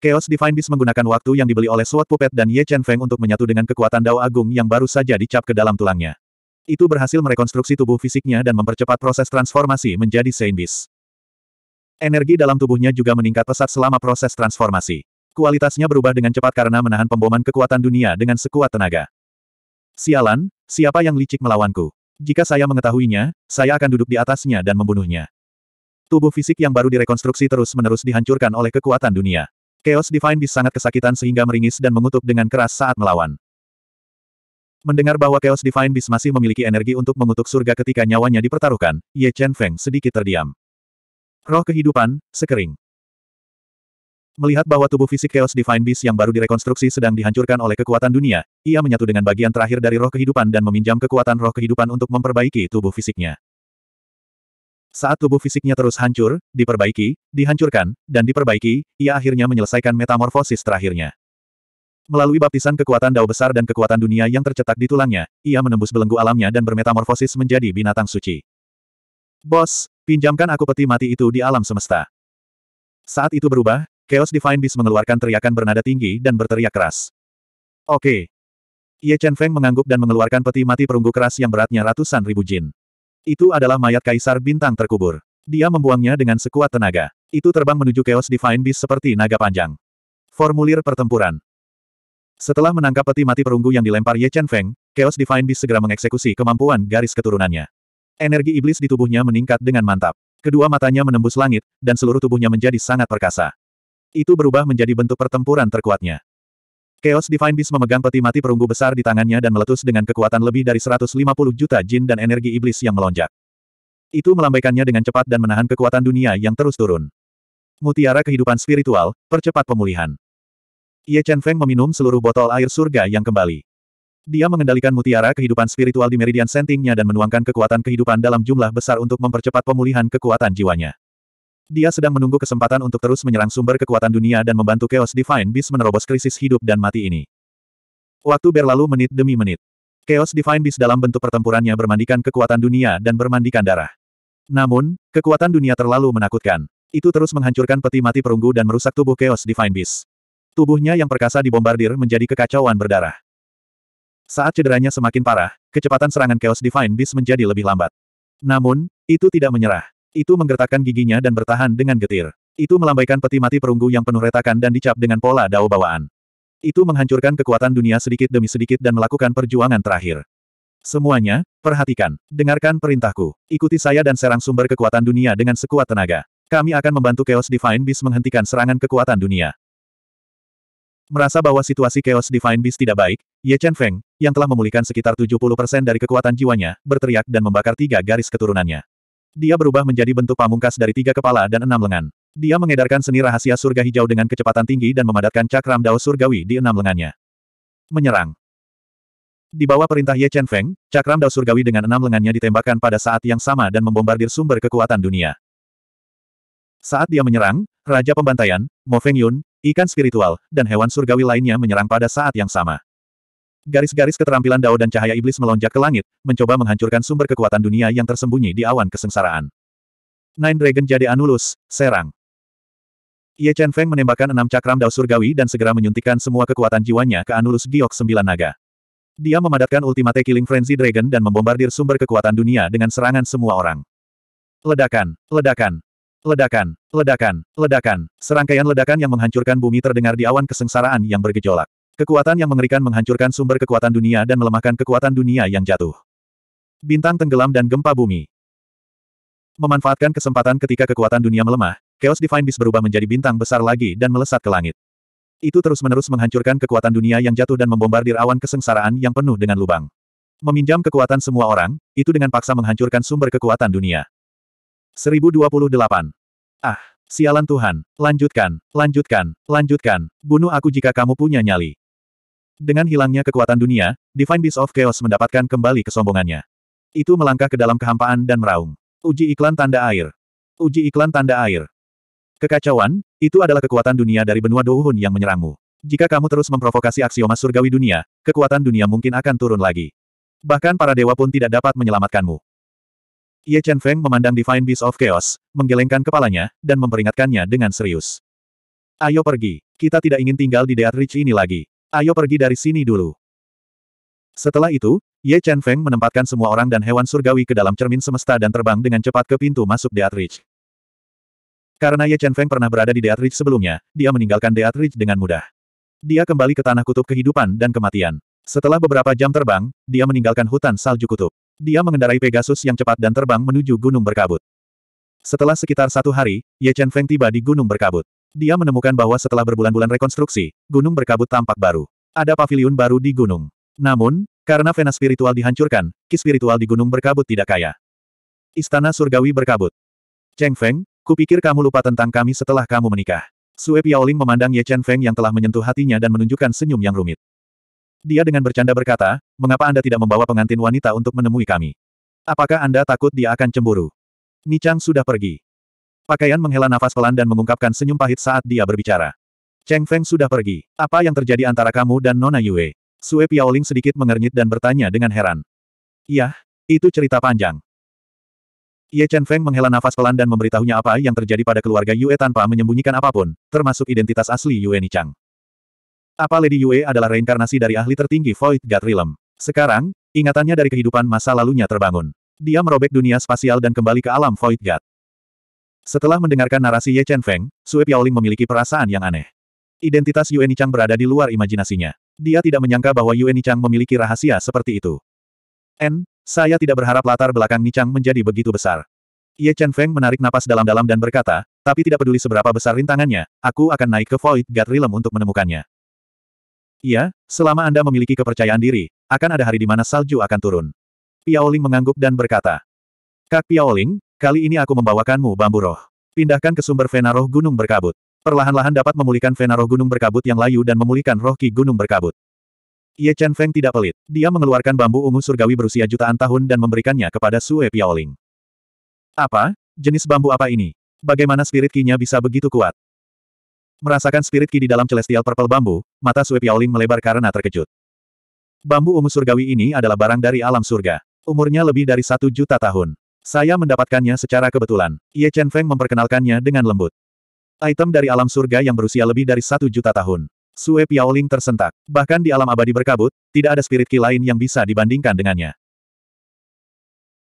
S1: Chaos Divine Beast menggunakan waktu yang dibeli oleh Suat Pupet dan Ye Chen Feng untuk menyatu dengan kekuatan Dao Agung yang baru saja dicap ke dalam tulangnya. Itu berhasil merekonstruksi tubuh fisiknya dan mempercepat proses transformasi menjadi Saint Beast. Energi dalam tubuhnya juga meningkat pesat selama proses transformasi. Kualitasnya berubah dengan cepat karena menahan pemboman kekuatan dunia dengan sekuat tenaga. Sialan, siapa yang licik melawanku? Jika saya mengetahuinya, saya akan duduk di atasnya dan membunuhnya. Tubuh fisik yang baru direkonstruksi terus-menerus dihancurkan oleh kekuatan dunia. Chaos Divine Beast sangat kesakitan sehingga meringis dan mengutuk dengan keras saat melawan. Mendengar bahwa Chaos Divine Beast masih memiliki energi untuk mengutuk surga ketika nyawanya dipertaruhkan, Ye Chen Feng sedikit terdiam. Roh kehidupan, sekering. Melihat bahwa tubuh fisik Chaos Divine Beast yang baru direkonstruksi sedang dihancurkan oleh kekuatan dunia, ia menyatu dengan bagian terakhir dari roh kehidupan dan meminjam kekuatan roh kehidupan untuk memperbaiki tubuh fisiknya. Saat tubuh fisiknya terus hancur, diperbaiki, dihancurkan, dan diperbaiki, ia akhirnya menyelesaikan metamorfosis terakhirnya. Melalui baptisan kekuatan dao besar dan kekuatan dunia yang tercetak di tulangnya, ia menembus belenggu alamnya dan bermetamorfosis menjadi binatang suci. Bos, pinjamkan aku peti mati itu di alam semesta. Saat itu berubah, Chaos Divine Beast mengeluarkan teriakan bernada tinggi dan berteriak keras. Oke. Okay. Ye Chen Feng mengangguk dan mengeluarkan peti mati perunggu keras yang beratnya ratusan ribu jin. Itu adalah mayat kaisar bintang terkubur. Dia membuangnya dengan sekuat tenaga. Itu terbang menuju Chaos Divine Beast seperti naga panjang. Formulir pertempuran. Setelah menangkap peti mati perunggu yang dilempar Ye Chen Feng, Chaos Divine Beast segera mengeksekusi kemampuan garis keturunannya. Energi iblis di tubuhnya meningkat dengan mantap. Kedua matanya menembus langit, dan seluruh tubuhnya menjadi sangat perkasa. Itu berubah menjadi bentuk pertempuran terkuatnya. Chaos Divine Beast memegang peti mati perunggu besar di tangannya dan meletus dengan kekuatan lebih dari 150 juta jin dan energi iblis yang melonjak. Itu melambaikannya dengan cepat dan menahan kekuatan dunia yang terus turun. Mutiara kehidupan spiritual, percepat pemulihan. Ye Chen Feng meminum seluruh botol air surga yang kembali. Dia mengendalikan mutiara kehidupan spiritual di meridian sentingnya dan menuangkan kekuatan kehidupan dalam jumlah besar untuk mempercepat pemulihan kekuatan jiwanya. Dia sedang menunggu kesempatan untuk terus menyerang sumber kekuatan dunia dan membantu Chaos Divine Beast menerobos krisis hidup dan mati ini. Waktu berlalu menit demi menit. Chaos Divine Beast dalam bentuk pertempurannya bermandikan kekuatan dunia dan bermandikan darah. Namun, kekuatan dunia terlalu menakutkan. Itu terus menghancurkan peti mati perunggu dan merusak tubuh Chaos Divine Beast. Tubuhnya yang perkasa dibombardir menjadi kekacauan berdarah. Saat cederanya semakin parah, kecepatan serangan Chaos Divine Beast menjadi lebih lambat. Namun, itu tidak menyerah. Itu menggertakkan giginya dan bertahan dengan getir. Itu melambaikan peti mati perunggu yang penuh retakan dan dicap dengan pola dao bawaan. Itu menghancurkan kekuatan dunia sedikit demi sedikit dan melakukan perjuangan terakhir. Semuanya, perhatikan. Dengarkan perintahku. Ikuti saya dan serang sumber kekuatan dunia dengan sekuat tenaga. Kami akan membantu Chaos Divine Beast menghentikan serangan kekuatan dunia. Merasa bahwa situasi Chaos Divine Beast tidak baik, Ye Chen Feng, yang telah memulihkan sekitar 70% dari kekuatan jiwanya, berteriak dan membakar tiga garis keturunannya. Dia berubah menjadi bentuk pamungkas dari tiga kepala dan enam lengan. Dia mengedarkan seni rahasia surga hijau dengan kecepatan tinggi dan memadatkan cakram dao surgawi di enam lengannya. Menyerang. Di bawah perintah Ye Chen Feng, cakram dao surgawi dengan enam lengannya ditembakkan pada saat yang sama dan membombardir sumber kekuatan dunia. Saat dia menyerang, Raja Pembantaian, Mo Feng Yun, ikan spiritual, dan hewan surgawi lainnya menyerang pada saat yang sama. Garis-garis keterampilan Dao dan cahaya iblis melonjak ke langit, mencoba menghancurkan sumber kekuatan dunia yang tersembunyi di awan kesengsaraan. Nine Dragon Jadi Anulus, serang. Ye Chen Feng menembakkan enam cakram Dao surgawi dan segera menyuntikkan semua kekuatan jiwanya ke Anulus Giok Sembilan Naga. Dia memadatkan Ultimate Killing Frenzy Dragon dan membombardir sumber kekuatan dunia dengan serangan semua orang. Ledakan, ledakan, ledakan, ledakan, ledakan. Serangkaian ledakan yang menghancurkan bumi terdengar di awan kesengsaraan yang bergejolak. Kekuatan yang mengerikan menghancurkan sumber kekuatan dunia dan melemahkan kekuatan dunia yang jatuh. Bintang tenggelam dan gempa bumi. Memanfaatkan kesempatan ketika kekuatan dunia melemah, Chaos Divine Beast berubah menjadi bintang besar lagi dan melesat ke langit. Itu terus-menerus menghancurkan kekuatan dunia yang jatuh dan membombardir awan kesengsaraan yang penuh dengan lubang. Meminjam kekuatan semua orang, itu dengan paksa menghancurkan sumber kekuatan dunia. 1028. Ah, sialan Tuhan, lanjutkan, lanjutkan, lanjutkan, bunuh aku jika kamu punya nyali. Dengan hilangnya kekuatan dunia, Divine Beast of Chaos mendapatkan kembali kesombongannya. Itu melangkah ke dalam kehampaan dan meraung. Uji iklan tanda air. Uji iklan tanda air. Kekacauan, itu adalah kekuatan dunia dari benua Douhun yang menyerangmu. Jika kamu terus memprovokasi aksioma surgawi dunia, kekuatan dunia mungkin akan turun lagi. Bahkan para dewa pun tidak dapat menyelamatkanmu. Ye Chen Feng memandang Divine Beast of Chaos, menggelengkan kepalanya, dan memperingatkannya dengan serius. Ayo pergi, kita tidak ingin tinggal di Dead Ridge ini lagi. Ayo pergi dari sini dulu. Setelah itu, Ye Chen Feng menempatkan semua orang dan hewan surgawi ke dalam cermin semesta dan terbang dengan cepat ke pintu masuk Deathridge. Karena Ye Chen Feng pernah berada di Deathridge sebelumnya, dia meninggalkan Deathridge dengan mudah. Dia kembali ke tanah kutub kehidupan dan kematian. Setelah beberapa jam terbang, dia meninggalkan hutan salju kutub. Dia mengendarai Pegasus yang cepat dan terbang menuju gunung berkabut. Setelah sekitar satu hari, Ye Chen Feng tiba di gunung berkabut. Dia menemukan bahwa setelah berbulan-bulan rekonstruksi, gunung berkabut tampak baru. Ada paviliun baru di gunung. Namun, karena vena spiritual dihancurkan, ki spiritual di gunung berkabut tidak kaya. Istana surgawi berkabut. Cheng Feng, kupikir kamu lupa tentang kami setelah kamu menikah. Sue Piaoling memandang Ye Chen Feng yang telah menyentuh hatinya dan menunjukkan senyum yang rumit. Dia dengan bercanda berkata, mengapa Anda tidak membawa pengantin wanita untuk menemui kami? Apakah Anda takut dia akan cemburu? Ni Chang sudah pergi. Pakaian menghela nafas pelan dan mengungkapkan senyum pahit saat dia berbicara. Cheng Feng sudah pergi. Apa yang terjadi antara kamu dan Nona Yue? Sue Piaoling sedikit mengernyit dan bertanya dengan heran. Yah, itu cerita panjang. Ye Chen Feng menghela nafas pelan dan memberitahunya apa yang terjadi pada keluarga Yue tanpa menyembunyikan apapun, termasuk identitas asli Yue Nichang. Apa Lady Yue adalah reinkarnasi dari ahli tertinggi Void God Realm. Sekarang, ingatannya dari kehidupan masa lalunya terbangun. Dia merobek dunia spasial dan kembali ke alam Void God. Setelah mendengarkan narasi Ye Chen Feng, Sue Piaoling memiliki perasaan yang aneh. Identitas Yue Nichang berada di luar imajinasinya. Dia tidak menyangka bahwa Yue Nichang memiliki rahasia seperti itu. N, saya tidak berharap latar belakang Nichang menjadi begitu besar. Ye Chen Feng menarik napas dalam-dalam dan berkata, tapi tidak peduli seberapa besar rintangannya, aku akan naik ke Void God Realm untuk menemukannya. Iya, selama Anda memiliki kepercayaan diri, akan ada hari di mana salju akan turun. Piaoling mengangguk dan berkata, Kak Piaoling, Kali ini aku membawakanmu bambu roh. Pindahkan ke sumber vena roh gunung berkabut. Perlahan-lahan dapat memulihkan vena roh gunung berkabut yang layu dan memulihkan roh ki gunung berkabut. Ye Chen Feng tidak pelit. Dia mengeluarkan bambu ungu surgawi berusia jutaan tahun dan memberikannya kepada Sue Piaoling. Apa? Jenis bambu apa ini? Bagaimana spirit ki-nya bisa begitu kuat? Merasakan spirit ki di dalam celestial purple bambu, mata Sue Piaoling melebar karena terkejut. Bambu ungu surgawi ini adalah barang dari alam surga. Umurnya lebih dari satu juta tahun. Saya mendapatkannya secara kebetulan. Ye Chen Feng memperkenalkannya dengan lembut. Item dari alam surga yang berusia lebih dari satu juta tahun. Sue Piaoling tersentak. Bahkan di alam abadi berkabut, tidak ada spirit ki lain yang bisa dibandingkan dengannya.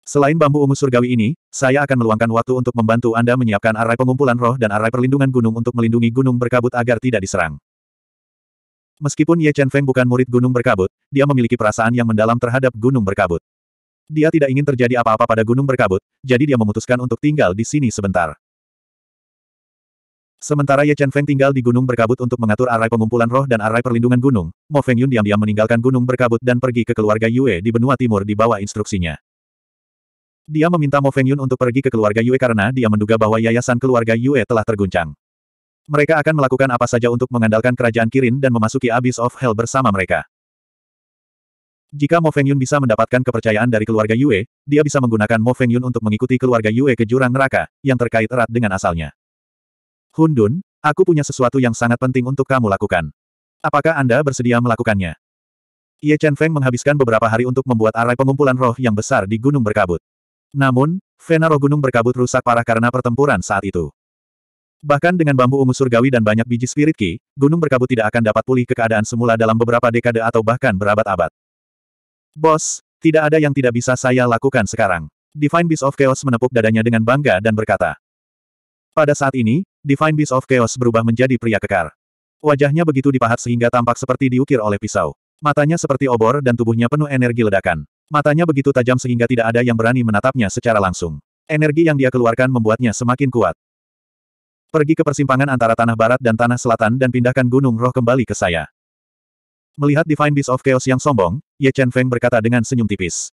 S1: Selain bambu ungu surgawi ini, saya akan meluangkan waktu untuk membantu Anda menyiapkan arai pengumpulan roh dan arai perlindungan gunung untuk melindungi gunung berkabut agar tidak diserang. Meskipun Ye Chen Feng bukan murid gunung berkabut, dia memiliki perasaan yang mendalam terhadap gunung berkabut. Dia tidak ingin terjadi apa-apa pada gunung berkabut, jadi dia memutuskan untuk tinggal di sini sebentar. Sementara Ye Chen Feng tinggal di gunung berkabut untuk mengatur arai pengumpulan roh dan arai perlindungan gunung, Mo Feng Yun diam-diam meninggalkan gunung berkabut dan pergi ke keluarga Yue di benua timur di bawah instruksinya. Dia meminta Mo Feng Yun untuk pergi ke keluarga Yue karena dia menduga bahwa yayasan keluarga Yue telah terguncang. Mereka akan melakukan apa saja untuk mengandalkan kerajaan Kirin dan memasuki Abyss of Hell bersama mereka. Jika Mo Fengyun bisa mendapatkan kepercayaan dari keluarga Yue, dia bisa menggunakan Mo Fengyun untuk mengikuti keluarga Yue ke jurang neraka, yang terkait erat dengan asalnya. Hun Dun, aku punya sesuatu yang sangat penting untuk kamu lakukan. Apakah Anda bersedia melakukannya? Ye Chen Feng menghabiskan beberapa hari untuk membuat arai pengumpulan roh yang besar di Gunung Berkabut. Namun, Vena roh Gunung Berkabut rusak parah karena pertempuran saat itu. Bahkan dengan bambu ungu surgawi dan banyak biji spirit ki, Gunung Berkabut tidak akan dapat pulih ke keadaan semula dalam beberapa dekade atau bahkan berabad-abad. Bos, tidak ada yang tidak bisa saya lakukan sekarang. Divine Beast of Chaos menepuk dadanya dengan bangga dan berkata. Pada saat ini, Divine Beast of Chaos berubah menjadi pria kekar. Wajahnya begitu dipahat sehingga tampak seperti diukir oleh pisau. Matanya seperti obor dan tubuhnya penuh energi ledakan. Matanya begitu tajam sehingga tidak ada yang berani menatapnya secara langsung. Energi yang dia keluarkan membuatnya semakin kuat. Pergi ke persimpangan antara tanah barat dan tanah selatan dan pindahkan gunung roh kembali ke saya. Melihat Divine Beast of Chaos yang sombong, Ye Chen Feng berkata dengan senyum tipis.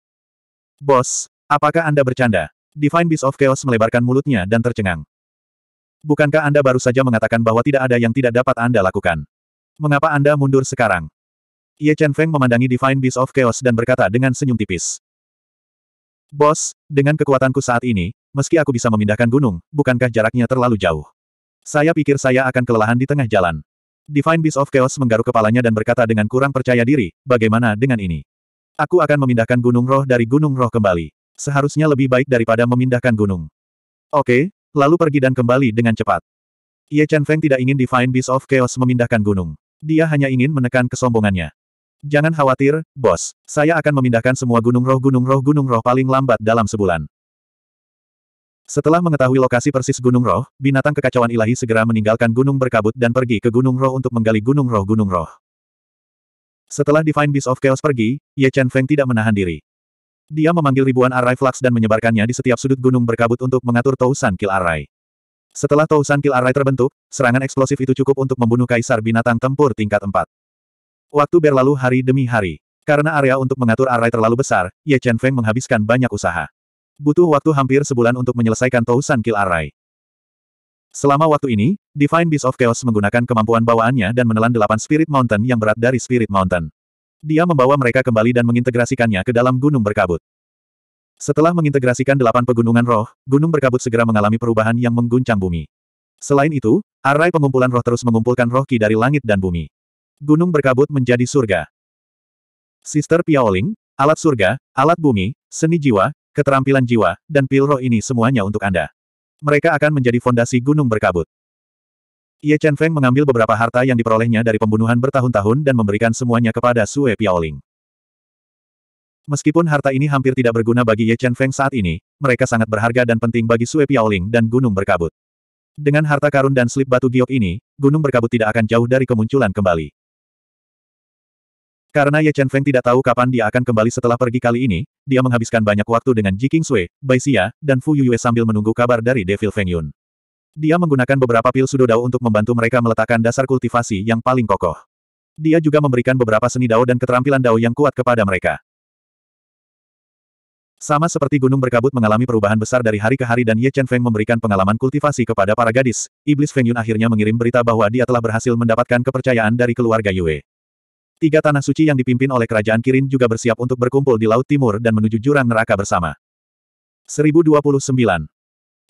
S1: Bos, apakah Anda bercanda? Divine Beast of Chaos melebarkan mulutnya dan tercengang. Bukankah Anda baru saja mengatakan bahwa tidak ada yang tidak dapat Anda lakukan? Mengapa Anda mundur sekarang? Ye Chen Feng memandangi Divine Beast of Chaos dan berkata dengan senyum tipis. Bos, dengan kekuatanku saat ini, meski aku bisa memindahkan gunung, bukankah jaraknya terlalu jauh? Saya pikir saya akan kelelahan di tengah jalan. Divine Beast of Chaos menggaruk kepalanya dan berkata dengan kurang percaya diri, bagaimana dengan ini? Aku akan memindahkan gunung roh dari gunung roh kembali. Seharusnya lebih baik daripada memindahkan gunung. Oke, lalu pergi dan kembali dengan cepat. Ye Chen Feng tidak ingin Divine Beast of Chaos memindahkan gunung. Dia hanya ingin menekan kesombongannya. Jangan khawatir, bos. Saya akan memindahkan semua gunung roh gunung roh gunung roh paling lambat dalam sebulan. Setelah mengetahui lokasi persis Gunung Roh, binatang kekacauan ilahi segera meninggalkan Gunung Berkabut dan pergi ke Gunung Roh untuk menggali Gunung Roh-Gunung Roh. Setelah Divine Beast of Chaos pergi, Ye Chen Feng tidak menahan diri. Dia memanggil ribuan arai flux dan menyebarkannya di setiap sudut Gunung Berkabut untuk mengatur Tousan Kill Arai. Setelah Tousan Kill Arai terbentuk, serangan eksplosif itu cukup untuk membunuh Kaisar Binatang Tempur tingkat 4. Waktu berlalu hari demi hari. Karena area untuk mengatur arai terlalu besar, Ye Chen Feng menghabiskan banyak usaha. Butuh waktu hampir sebulan untuk menyelesaikan Tousan Kill Array. Selama waktu ini, Divine Beast of Chaos menggunakan kemampuan bawaannya dan menelan delapan Spirit Mountain yang berat dari Spirit Mountain. Dia membawa mereka kembali dan mengintegrasikannya ke dalam gunung berkabut. Setelah mengintegrasikan delapan pegunungan roh, gunung berkabut segera mengalami perubahan yang mengguncang bumi. Selain itu, Array pengumpulan roh terus mengumpulkan roh ki dari langit dan bumi. Gunung berkabut menjadi surga. Sister Piaoling, alat surga, alat bumi, seni jiwa, keterampilan jiwa, dan pil roh ini semuanya untuk Anda. Mereka akan menjadi fondasi gunung berkabut. Ye Chen Feng mengambil beberapa harta yang diperolehnya dari pembunuhan bertahun-tahun dan memberikan semuanya kepada Sue Piaoling. Meskipun harta ini hampir tidak berguna bagi Ye Chen Feng saat ini, mereka sangat berharga dan penting bagi Sue Piaoling dan Gunung Berkabut. Dengan harta karun dan slip batu giok ini, Gunung Berkabut tidak akan jauh dari kemunculan kembali. Karena Ye Chen Feng tidak tahu kapan dia akan kembali setelah pergi kali ini, dia menghabiskan banyak waktu dengan Ji Sui, Bai Xia, dan Fu Yuyue sambil menunggu kabar dari Devil Feng Yun. Dia menggunakan beberapa pil Sudo Dao untuk membantu mereka meletakkan dasar kultivasi yang paling kokoh. Dia juga memberikan beberapa seni dao dan keterampilan dao yang kuat kepada mereka. Sama seperti gunung berkabut mengalami perubahan besar dari hari ke hari dan Ye Chen Feng memberikan pengalaman kultivasi kepada para gadis, iblis Feng Yun akhirnya mengirim berita bahwa dia telah berhasil mendapatkan kepercayaan dari keluarga Yue. Tiga tanah suci yang dipimpin oleh kerajaan Kirin juga bersiap untuk berkumpul di Laut Timur dan menuju jurang neraka bersama. 1029.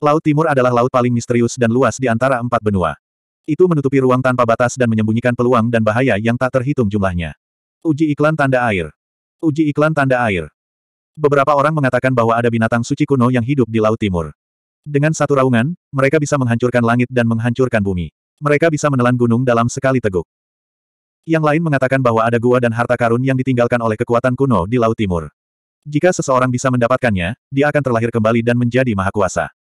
S1: Laut Timur adalah laut paling misterius dan luas di antara empat benua. Itu menutupi ruang tanpa batas dan menyembunyikan peluang dan bahaya yang tak terhitung jumlahnya. Uji iklan tanda air. Uji iklan tanda air. Beberapa orang mengatakan bahwa ada binatang suci kuno yang hidup di Laut Timur. Dengan satu raungan, mereka bisa menghancurkan langit dan menghancurkan bumi. Mereka bisa menelan gunung dalam sekali teguk. Yang lain mengatakan bahwa ada gua dan harta karun yang ditinggalkan oleh kekuatan kuno di Laut Timur. Jika seseorang bisa mendapatkannya, dia akan terlahir kembali dan menjadi maha kuasa.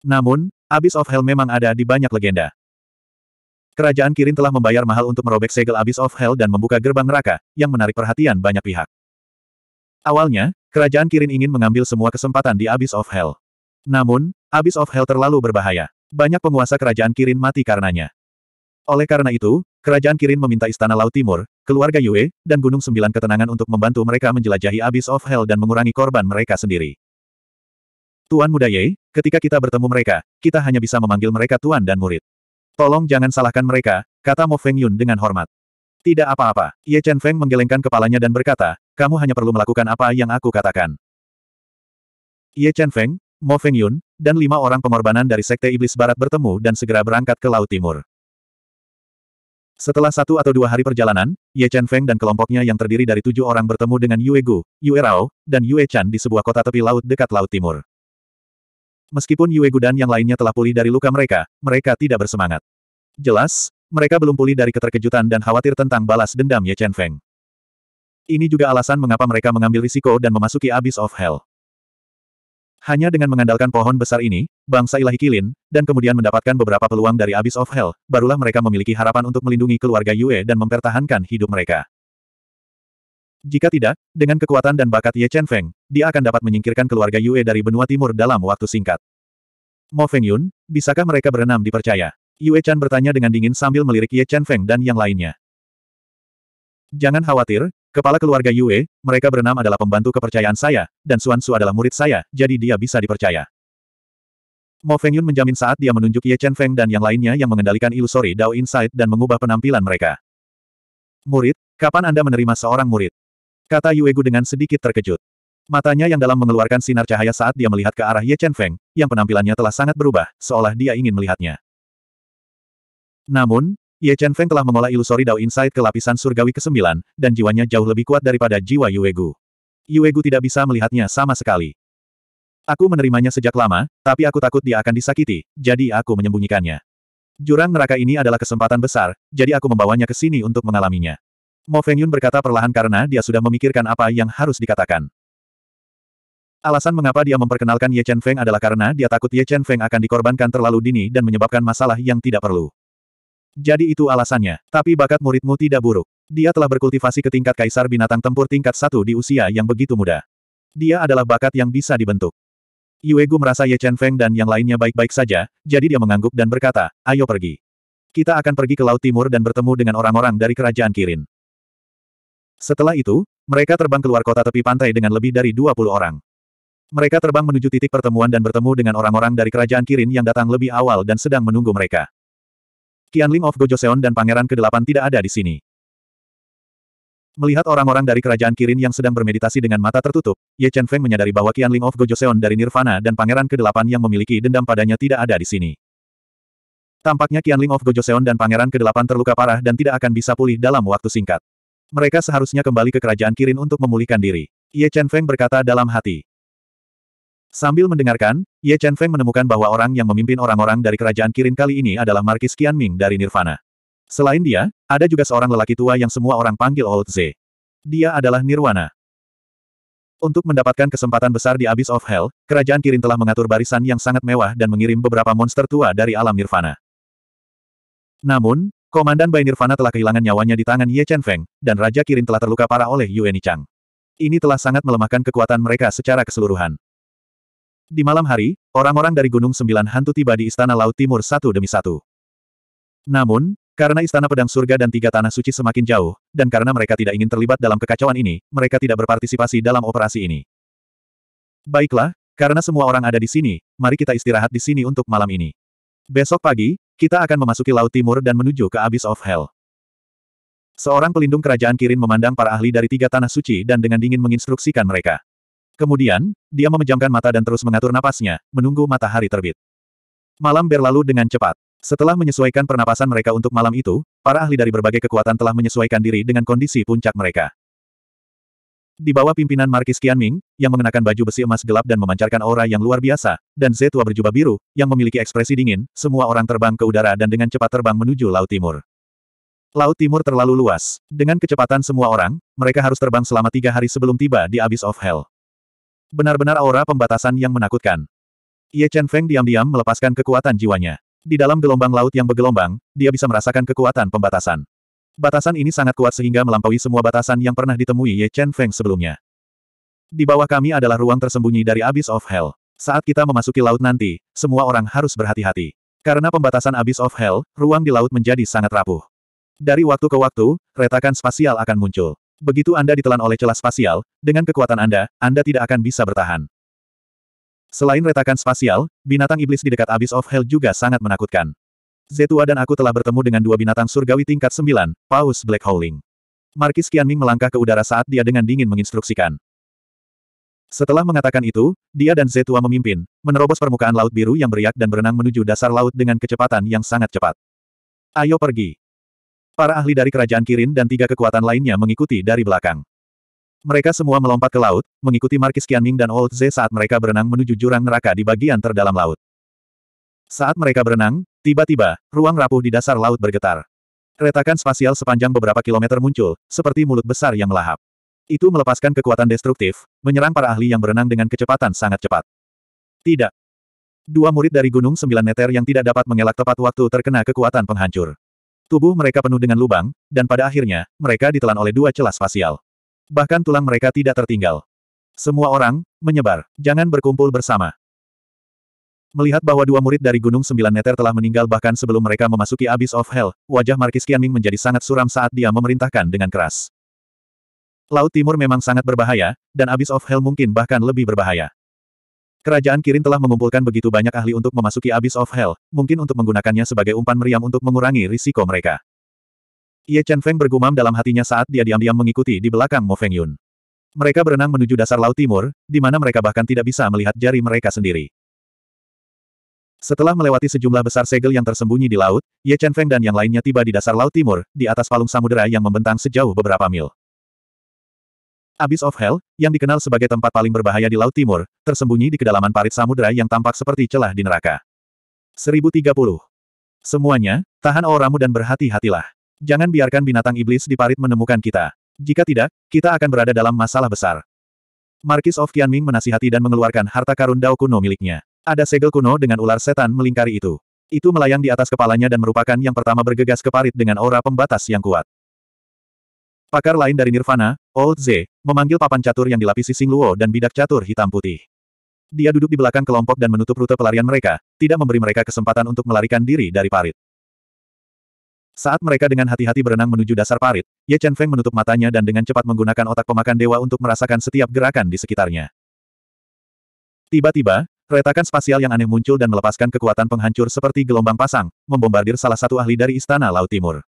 S1: Namun, Abyss of Hell memang ada di banyak legenda. Kerajaan Kirin telah membayar mahal untuk merobek segel Abyss of Hell dan membuka gerbang neraka, yang menarik perhatian banyak pihak. Awalnya, kerajaan Kirin ingin mengambil semua kesempatan di Abyss of Hell. Namun, Abyss of Hell terlalu berbahaya. Banyak penguasa kerajaan Kirin mati karenanya. Oleh karena itu, Kerajaan Kirin meminta Istana Laut Timur, keluarga Yue, dan Gunung Sembilan Ketenangan untuk membantu mereka menjelajahi Abyss of Hell dan mengurangi korban mereka sendiri. Tuan Muda Ye, ketika kita bertemu mereka, kita hanya bisa memanggil mereka Tuan dan Murid. Tolong jangan salahkan mereka, kata Mo Feng Yun dengan hormat. Tidak apa-apa, Ye Chen Feng menggelengkan kepalanya dan berkata, kamu hanya perlu melakukan apa yang aku katakan. Ye Chen Feng, Mo Feng Yun, dan lima orang pengorbanan dari Sekte Iblis Barat bertemu dan segera berangkat ke Laut Timur. Setelah satu atau dua hari perjalanan, Ye Chen Feng dan kelompoknya yang terdiri dari tujuh orang bertemu dengan Yue Gu, Yue Rao, dan Yue Chan di sebuah kota tepi laut dekat Laut Timur. Meskipun Yue Gu dan yang lainnya telah pulih dari luka mereka, mereka tidak bersemangat. Jelas, mereka belum pulih dari keterkejutan dan khawatir tentang balas dendam Ye Chen Feng. Ini juga alasan mengapa mereka mengambil risiko dan memasuki Abyss of Hell. Hanya dengan mengandalkan pohon besar ini, bangsa ilahi Kilin, dan kemudian mendapatkan beberapa peluang dari Abyss of Hell, barulah mereka memiliki harapan untuk melindungi keluarga Yue dan mempertahankan hidup mereka. Jika tidak, dengan kekuatan dan bakat Ye Chen Feng, dia akan dapat menyingkirkan keluarga Yue dari benua timur dalam waktu singkat. Mo Feng Yun, bisakah mereka berenam dipercaya? Yue Chan bertanya dengan dingin sambil melirik Ye Chen Feng dan yang lainnya. Jangan khawatir, Kepala keluarga Yue, mereka berenam adalah pembantu kepercayaan saya, dan Xuan Su adalah murid saya, jadi dia bisa dipercaya. Mo Feng Yun menjamin saat dia menunjuk Ye Chen Feng dan yang lainnya yang mengendalikan ilusori Dao Insight dan mengubah penampilan mereka. Murid, kapan Anda menerima seorang murid? Kata Yue Gu dengan sedikit terkejut. Matanya yang dalam mengeluarkan sinar cahaya saat dia melihat ke arah Ye Chen Feng, yang penampilannya telah sangat berubah, seolah dia ingin melihatnya. Namun, Ye Chen Feng telah mengolah ilusori Dao Insight ke lapisan surgawi ke-9, dan jiwanya jauh lebih kuat daripada jiwa Yuegu. Yuegu tidak bisa melihatnya sama sekali. Aku menerimanya sejak lama, tapi aku takut dia akan disakiti, jadi aku menyembunyikannya. Jurang neraka ini adalah kesempatan besar, jadi aku membawanya ke sini untuk mengalaminya. Mo Fengyun berkata perlahan karena dia sudah memikirkan apa yang harus dikatakan. Alasan mengapa dia memperkenalkan Ye Chen Feng adalah karena dia takut Ye Chen Feng akan dikorbankan terlalu dini dan menyebabkan masalah yang tidak perlu. Jadi itu alasannya. Tapi bakat muridmu tidak buruk. Dia telah berkultivasi ke tingkat kaisar binatang tempur tingkat satu di usia yang begitu muda. Dia adalah bakat yang bisa dibentuk. Yuegu merasa Ye Chen Feng dan yang lainnya baik-baik saja, jadi dia mengangguk dan berkata, ayo pergi. Kita akan pergi ke Laut Timur dan bertemu dengan orang-orang dari kerajaan Kirin. Setelah itu, mereka terbang keluar kota tepi pantai dengan lebih dari 20 orang. Mereka terbang menuju titik pertemuan dan bertemu dengan orang-orang dari kerajaan Kirin yang datang lebih awal dan sedang menunggu mereka. Qianling of Gojoseon dan Pangeran ke-8 tidak ada di sini. Melihat orang-orang dari kerajaan Kirin yang sedang bermeditasi dengan mata tertutup, Ye Chen Feng menyadari bahwa Qianling of Gojoseon dari Nirvana dan Pangeran ke-8 yang memiliki dendam padanya tidak ada di sini. Tampaknya Qianling of Gojoseon dan Pangeran ke-8 terluka parah dan tidak akan bisa pulih dalam waktu singkat. Mereka seharusnya kembali ke kerajaan Kirin untuk memulihkan diri. Ye Chen Feng berkata dalam hati. Sambil mendengarkan, Ye Chen Feng menemukan bahwa orang yang memimpin orang-orang dari kerajaan Kirin kali ini adalah Markis Ming dari Nirvana. Selain dia, ada juga seorang lelaki tua yang semua orang panggil Old Z. Dia adalah Nirwana. Untuk mendapatkan kesempatan besar di Abyss of Hell, kerajaan Kirin telah mengatur barisan yang sangat mewah dan mengirim beberapa monster tua dari alam Nirvana. Namun, Komandan Bai Nirvana telah kehilangan nyawanya di tangan Ye Chen Feng, dan Raja Kirin telah terluka parah oleh Yueni Chang. Ini telah sangat melemahkan kekuatan mereka secara keseluruhan. Di malam hari, orang-orang dari Gunung Sembilan Hantu tiba di Istana Laut Timur satu demi satu. Namun, karena Istana Pedang Surga dan Tiga Tanah Suci semakin jauh, dan karena mereka tidak ingin terlibat dalam kekacauan ini, mereka tidak berpartisipasi dalam operasi ini. Baiklah, karena semua orang ada di sini, mari kita istirahat di sini untuk malam ini. Besok pagi, kita akan memasuki Laut Timur dan menuju ke Abyss of Hell. Seorang pelindung kerajaan Kirin memandang para ahli dari tiga tanah suci dan dengan dingin menginstruksikan mereka. Kemudian, dia memejamkan mata dan terus mengatur napasnya, menunggu matahari terbit. Malam berlalu dengan cepat. Setelah menyesuaikan pernapasan mereka untuk malam itu, para ahli dari berbagai kekuatan telah menyesuaikan diri dengan kondisi puncak mereka. Di bawah pimpinan Markis Qianming, yang mengenakan baju besi emas gelap dan memancarkan aura yang luar biasa, dan Zetua berjubah biru, yang memiliki ekspresi dingin, semua orang terbang ke udara dan dengan cepat terbang menuju Laut Timur. Laut Timur terlalu luas. Dengan kecepatan semua orang, mereka harus terbang selama tiga hari sebelum tiba di Abyss of Hell. Benar-benar aura pembatasan yang menakutkan. Ye Chen Feng diam-diam melepaskan kekuatan jiwanya. Di dalam gelombang laut yang bergelombang, dia bisa merasakan kekuatan pembatasan. Batasan ini sangat kuat sehingga melampaui semua batasan yang pernah ditemui Ye Chen Feng sebelumnya. Di bawah kami adalah ruang tersembunyi dari Abyss of Hell. Saat kita memasuki laut nanti, semua orang harus berhati-hati. Karena pembatasan Abyss of Hell, ruang di laut menjadi sangat rapuh. Dari waktu ke waktu, retakan spasial akan muncul. Begitu Anda ditelan oleh celah spasial, dengan kekuatan Anda, Anda tidak akan bisa bertahan. Selain retakan spasial, binatang iblis di dekat Abyss of Hell juga sangat menakutkan. Zetua dan aku telah bertemu dengan dua binatang surgawi tingkat 9, Paus Black Howling. Markis Qianming melangkah ke udara saat dia dengan dingin menginstruksikan. Setelah mengatakan itu, dia dan Zetua memimpin, menerobos permukaan laut biru yang beriak dan berenang menuju dasar laut dengan kecepatan yang sangat cepat. Ayo pergi. Para ahli dari kerajaan Kirin dan tiga kekuatan lainnya mengikuti dari belakang. Mereka semua melompat ke laut, mengikuti Markis Qianming dan Old Ze saat mereka berenang menuju jurang neraka di bagian terdalam laut. Saat mereka berenang, tiba-tiba, ruang rapuh di dasar laut bergetar. Retakan spasial sepanjang beberapa kilometer muncul, seperti mulut besar yang melahap. Itu melepaskan kekuatan destruktif, menyerang para ahli yang berenang dengan kecepatan sangat cepat. Tidak. Dua murid dari Gunung Sembilan Neter yang tidak dapat mengelak tepat waktu terkena kekuatan penghancur. Tubuh mereka penuh dengan lubang, dan pada akhirnya, mereka ditelan oleh dua celah spasial. Bahkan tulang mereka tidak tertinggal. Semua orang, menyebar. Jangan berkumpul bersama. Melihat bahwa dua murid dari Gunung Sembilan Neter telah meninggal bahkan sebelum mereka memasuki Abyss of Hell, wajah Markis Qianming menjadi sangat suram saat dia memerintahkan dengan keras. Laut Timur memang sangat berbahaya, dan Abyss of Hell mungkin bahkan lebih berbahaya. Kerajaan Kirin telah mengumpulkan begitu banyak ahli untuk memasuki Abyss of Hell, mungkin untuk menggunakannya sebagai umpan meriam untuk mengurangi risiko mereka. Ye Chen Feng bergumam dalam hatinya saat dia diam-diam mengikuti di belakang Mo Feng Yun. Mereka berenang menuju dasar laut timur, di mana mereka bahkan tidak bisa melihat jari mereka sendiri. Setelah melewati sejumlah besar segel yang tersembunyi di laut, Ye Chen Feng dan yang lainnya tiba di dasar laut timur, di atas palung samudera yang membentang sejauh beberapa mil. Abyss of Hell, yang dikenal sebagai tempat paling berbahaya di Laut Timur, tersembunyi di kedalaman parit samudera yang tampak seperti celah di neraka. 1030. Semuanya, tahan auramu dan berhati-hatilah. Jangan biarkan binatang iblis di parit menemukan kita. Jika tidak, kita akan berada dalam masalah besar. Markis of Tianming menasihati dan mengeluarkan harta karun dao kuno miliknya. Ada segel kuno dengan ular setan melingkari itu. Itu melayang di atas kepalanya dan merupakan yang pertama bergegas ke parit dengan aura pembatas yang kuat. Pakar lain dari Nirvana, Old Z, memanggil papan catur yang dilapisi Sing Luo dan bidak catur hitam putih. Dia duduk di belakang kelompok dan menutup rute pelarian mereka, tidak memberi mereka kesempatan untuk melarikan diri dari parit. Saat mereka dengan hati-hati berenang menuju dasar parit, Ye Chen Feng menutup matanya dan dengan cepat menggunakan otak pemakan dewa untuk merasakan setiap gerakan di sekitarnya. Tiba-tiba, retakan spasial yang aneh muncul dan melepaskan kekuatan penghancur seperti gelombang pasang, membombardir salah satu ahli dari Istana Laut Timur.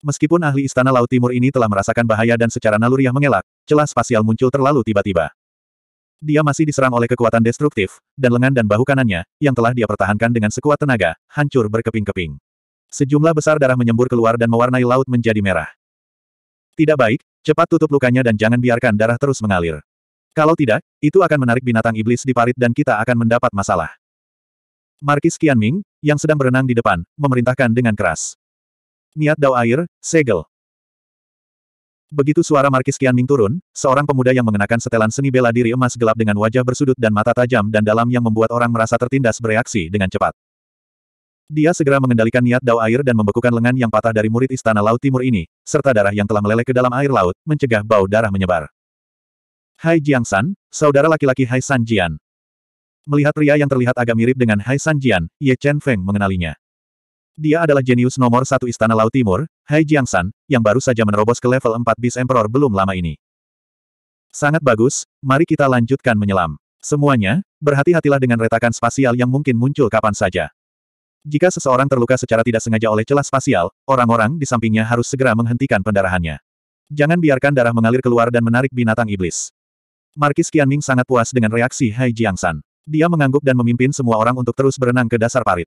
S1: Meskipun ahli Istana Laut Timur ini telah merasakan bahaya dan secara naluriah mengelak, celah spasial muncul terlalu tiba-tiba. Dia masih diserang oleh kekuatan destruktif, dan lengan dan bahu kanannya, yang telah dia pertahankan dengan sekuat tenaga, hancur berkeping-keping. Sejumlah besar darah menyembur keluar dan mewarnai laut menjadi merah. Tidak baik, cepat tutup lukanya dan jangan biarkan darah terus mengalir. Kalau tidak, itu akan menarik binatang iblis di parit dan kita akan mendapat masalah. Markis Qianming, yang sedang berenang di depan, memerintahkan dengan keras. Niat Dao Air, Segel. Begitu suara Markis Kian Ming turun, seorang pemuda yang mengenakan setelan seni bela diri emas gelap dengan wajah bersudut dan mata tajam dan dalam yang membuat orang merasa tertindas bereaksi dengan cepat. Dia segera mengendalikan niat dao air dan membekukan lengan yang patah dari murid istana laut timur ini, serta darah yang telah meleleh ke dalam air laut, mencegah bau darah menyebar. Hai Jiang San, saudara laki-laki Hai San Jian. Melihat pria yang terlihat agak mirip dengan Hai San Jian, Ye Chen Feng mengenalinya. Dia adalah jenius nomor satu Istana Laut Timur, Hai San, yang baru saja menerobos ke level 4 bis Emperor belum lama ini. Sangat bagus, mari kita lanjutkan menyelam. Semuanya, berhati-hatilah dengan retakan spasial yang mungkin muncul kapan saja. Jika seseorang terluka secara tidak sengaja oleh celah spasial, orang-orang di sampingnya harus segera menghentikan pendarahannya. Jangan biarkan darah mengalir keluar dan menarik binatang iblis. Markis Qianming sangat puas dengan reaksi Hai San. Dia mengangguk dan memimpin semua orang untuk terus berenang ke dasar parit.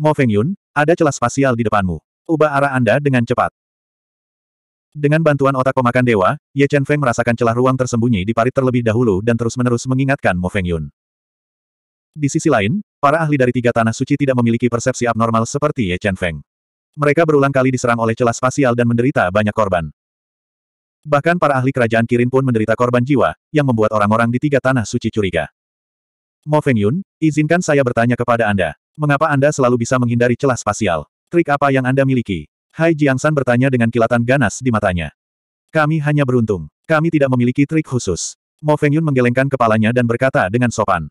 S1: Mo Fengyun, ada celah spasial di depanmu. Ubah arah Anda dengan cepat. Dengan bantuan otak pemakan dewa, Ye Chen Feng merasakan celah ruang tersembunyi di parit terlebih dahulu dan terus-menerus mengingatkan Mo Feng Yun. Di sisi lain, para ahli dari tiga tanah suci tidak memiliki persepsi abnormal seperti Ye Chen Feng. Mereka berulang kali diserang oleh celah spasial dan menderita banyak korban. Bahkan para ahli kerajaan Kirin pun menderita korban jiwa, yang membuat orang-orang di tiga tanah suci curiga. Mo Feng Yun, izinkan saya bertanya kepada Anda. Mengapa Anda selalu bisa menghindari celah spasial? Trik apa yang Anda miliki? Hai Jiang San bertanya dengan kilatan ganas di matanya. Kami hanya beruntung. Kami tidak memiliki trik khusus. Mo Feng Yun menggelengkan kepalanya dan berkata dengan sopan.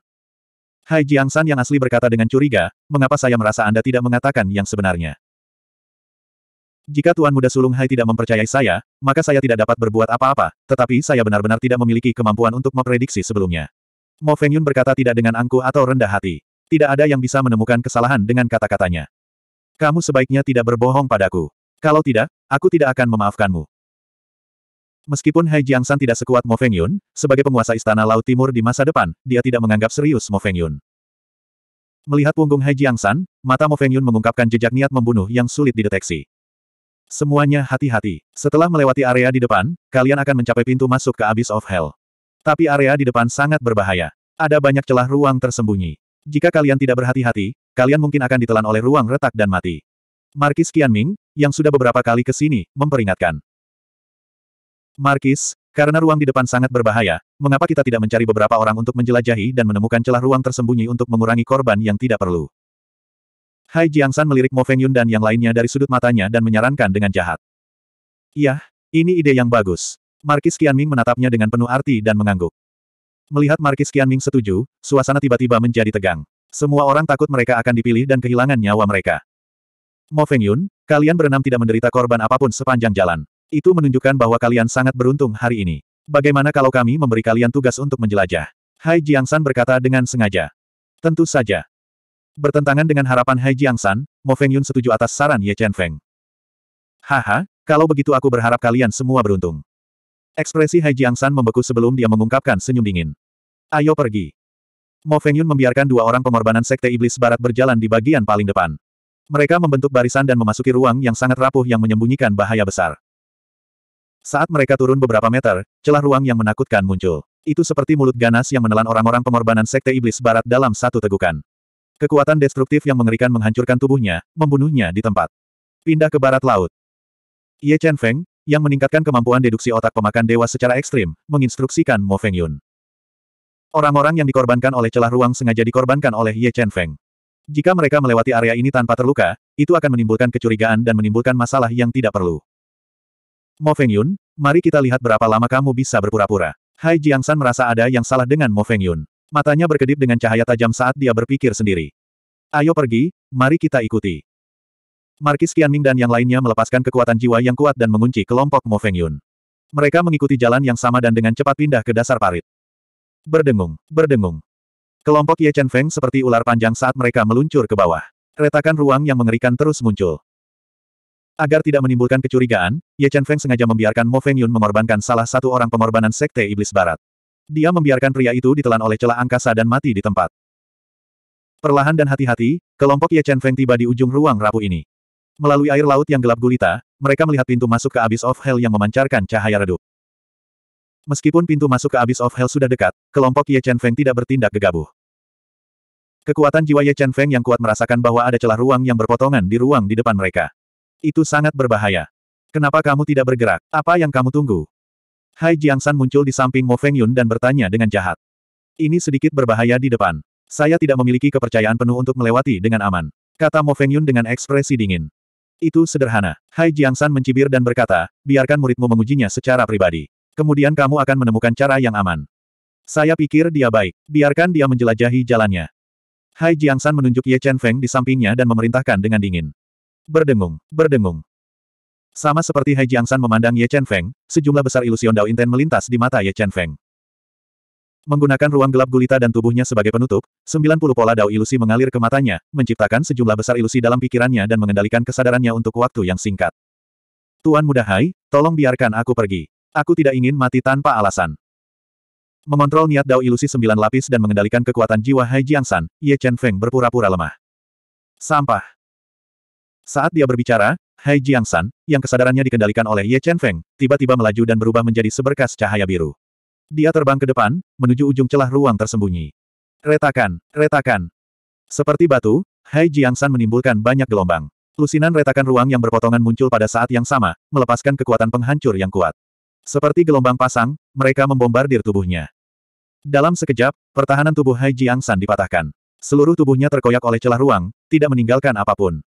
S1: Hai Jiang San yang asli berkata dengan curiga, mengapa saya merasa Anda tidak mengatakan yang sebenarnya? Jika Tuan Muda Sulung Hai tidak mempercayai saya, maka saya tidak dapat berbuat apa-apa, tetapi saya benar-benar tidak memiliki kemampuan untuk memprediksi sebelumnya. Mo Feng Yun berkata tidak dengan angkuh atau rendah hati. Tidak ada yang bisa menemukan kesalahan dengan kata-katanya. Kamu sebaiknya tidak berbohong padaku. Kalau tidak, aku tidak akan memaafkanmu. Meskipun Hai Jiangsan tidak sekuat Mo Feng Yun, sebagai penguasa Istana Laut Timur di masa depan, dia tidak menganggap serius Mo Feng Yun. Melihat punggung Hai Jiangsan, mata Mo Feng Yun mengungkapkan jejak niat membunuh yang sulit dideteksi. Semuanya hati-hati. Setelah melewati area di depan, kalian akan mencapai pintu masuk ke Abyss of Hell. Tapi area di depan sangat berbahaya. Ada banyak celah ruang tersembunyi. Jika kalian tidak berhati-hati, kalian mungkin akan ditelan oleh ruang retak dan mati. Markis Qianming, yang sudah beberapa kali ke sini, memperingatkan. Markis, karena ruang di depan sangat berbahaya, mengapa kita tidak mencari beberapa orang untuk menjelajahi dan menemukan celah ruang tersembunyi untuk mengurangi korban yang tidak perlu? Hai San melirik Mo Feng Yun dan yang lainnya dari sudut matanya dan menyarankan dengan jahat. Yah, ini ide yang bagus. Markis Qianming menatapnya dengan penuh arti dan mengangguk. Melihat Markis Qianming setuju, suasana tiba-tiba menjadi tegang. Semua orang takut mereka akan dipilih dan kehilangan nyawa mereka. Mo Feng Yun, kalian berenam tidak menderita korban apapun sepanjang jalan. Itu menunjukkan bahwa kalian sangat beruntung hari ini. Bagaimana kalau kami memberi kalian tugas untuk menjelajah? Hai Jiang San berkata dengan sengaja. Tentu saja. Bertentangan dengan harapan Hai Jiang San, Mo Feng Yun setuju atas saran Ye Chen Feng. Haha, kalau begitu aku berharap kalian semua beruntung. Ekspresi Hai San membeku sebelum dia mengungkapkan senyum dingin. Ayo pergi. Mo Feng Yun membiarkan dua orang pengorbanan Sekte Iblis Barat berjalan di bagian paling depan. Mereka membentuk barisan dan memasuki ruang yang sangat rapuh yang menyembunyikan bahaya besar. Saat mereka turun beberapa meter, celah ruang yang menakutkan muncul. Itu seperti mulut ganas yang menelan orang-orang pengorbanan Sekte Iblis Barat dalam satu tegukan. Kekuatan destruktif yang mengerikan menghancurkan tubuhnya, membunuhnya di tempat. Pindah ke barat laut. Ye Chen Feng, yang meningkatkan kemampuan deduksi otak pemakan dewa secara ekstrim, menginstruksikan Mo Feng Yun. Orang-orang yang dikorbankan oleh celah ruang sengaja dikorbankan oleh Ye Chen Feng. Jika mereka melewati area ini tanpa terluka, itu akan menimbulkan kecurigaan dan menimbulkan masalah yang tidak perlu. Mo Feng Yun, mari kita lihat berapa lama kamu bisa berpura-pura. Hai Jiang San merasa ada yang salah dengan Mo Feng Yun. Matanya berkedip dengan cahaya tajam saat dia berpikir sendiri. Ayo pergi, mari kita ikuti. Markis Qianming dan yang lainnya melepaskan kekuatan jiwa yang kuat dan mengunci kelompok Mo Feng Yun. Mereka mengikuti jalan yang sama dan dengan cepat pindah ke dasar parit. Berdengung, berdengung. Kelompok Ye Chen Feng seperti ular panjang saat mereka meluncur ke bawah. Retakan ruang yang mengerikan terus muncul. Agar tidak menimbulkan kecurigaan, Ye Chen Feng sengaja membiarkan Mo Feng Yun mengorbankan salah satu orang pengorbanan Sekte Iblis Barat. Dia membiarkan pria itu ditelan oleh celah angkasa dan mati di tempat. Perlahan dan hati-hati, kelompok Ye Chen Feng tiba di ujung ruang rapuh ini. Melalui air laut yang gelap gulita, mereka melihat pintu masuk ke Abyss of Hell yang memancarkan cahaya redup. Meskipun pintu masuk ke Abyss of Hell sudah dekat, kelompok Ye Chen Feng tidak bertindak gegabah. Kekuatan jiwa Ye Chen Feng yang kuat merasakan bahwa ada celah ruang yang berpotongan di ruang di depan mereka. Itu sangat berbahaya. Kenapa kamu tidak bergerak? Apa yang kamu tunggu? Hai Jiang San muncul di samping Mo Feng Yun dan bertanya dengan jahat. Ini sedikit berbahaya di depan. Saya tidak memiliki kepercayaan penuh untuk melewati dengan aman. Kata Mo Feng Yun dengan ekspresi dingin. Itu sederhana. Hai Jiangsan mencibir dan berkata, biarkan muridmu mengujinya secara pribadi. Kemudian kamu akan menemukan cara yang aman. Saya pikir dia baik. Biarkan dia menjelajahi jalannya. Hai Jiangsan menunjuk Ye Chen Feng di sampingnya dan memerintahkan dengan dingin. Berdengung, berdengung. Sama seperti Hai Jiangsan memandang Ye Chen Feng, sejumlah besar ilusion Dao Inten melintas di mata Ye Chen Feng. Menggunakan ruang gelap gulita dan tubuhnya sebagai penutup, 90 pola dao ilusi mengalir ke matanya, menciptakan sejumlah besar ilusi dalam pikirannya dan mengendalikan kesadarannya untuk waktu yang singkat. Tuan Muda Hai, tolong biarkan aku pergi. Aku tidak ingin mati tanpa alasan. Mengontrol niat dao ilusi sembilan lapis dan mengendalikan kekuatan jiwa Hai Jiangsan, Ye Chen Feng berpura-pura lemah. Sampah. Saat dia berbicara, Hai Jiangsan, yang kesadarannya dikendalikan oleh Ye Chen Feng, tiba-tiba melaju dan berubah menjadi seberkas cahaya biru. Dia terbang ke depan, menuju ujung celah ruang tersembunyi. Retakan, retakan. Seperti batu, Hai San menimbulkan banyak gelombang. Lusinan retakan ruang yang berpotongan muncul pada saat yang sama, melepaskan kekuatan penghancur yang kuat. Seperti gelombang pasang, mereka membombardir tubuhnya. Dalam sekejap, pertahanan tubuh Hai San dipatahkan. Seluruh tubuhnya terkoyak oleh celah ruang, tidak meninggalkan apapun.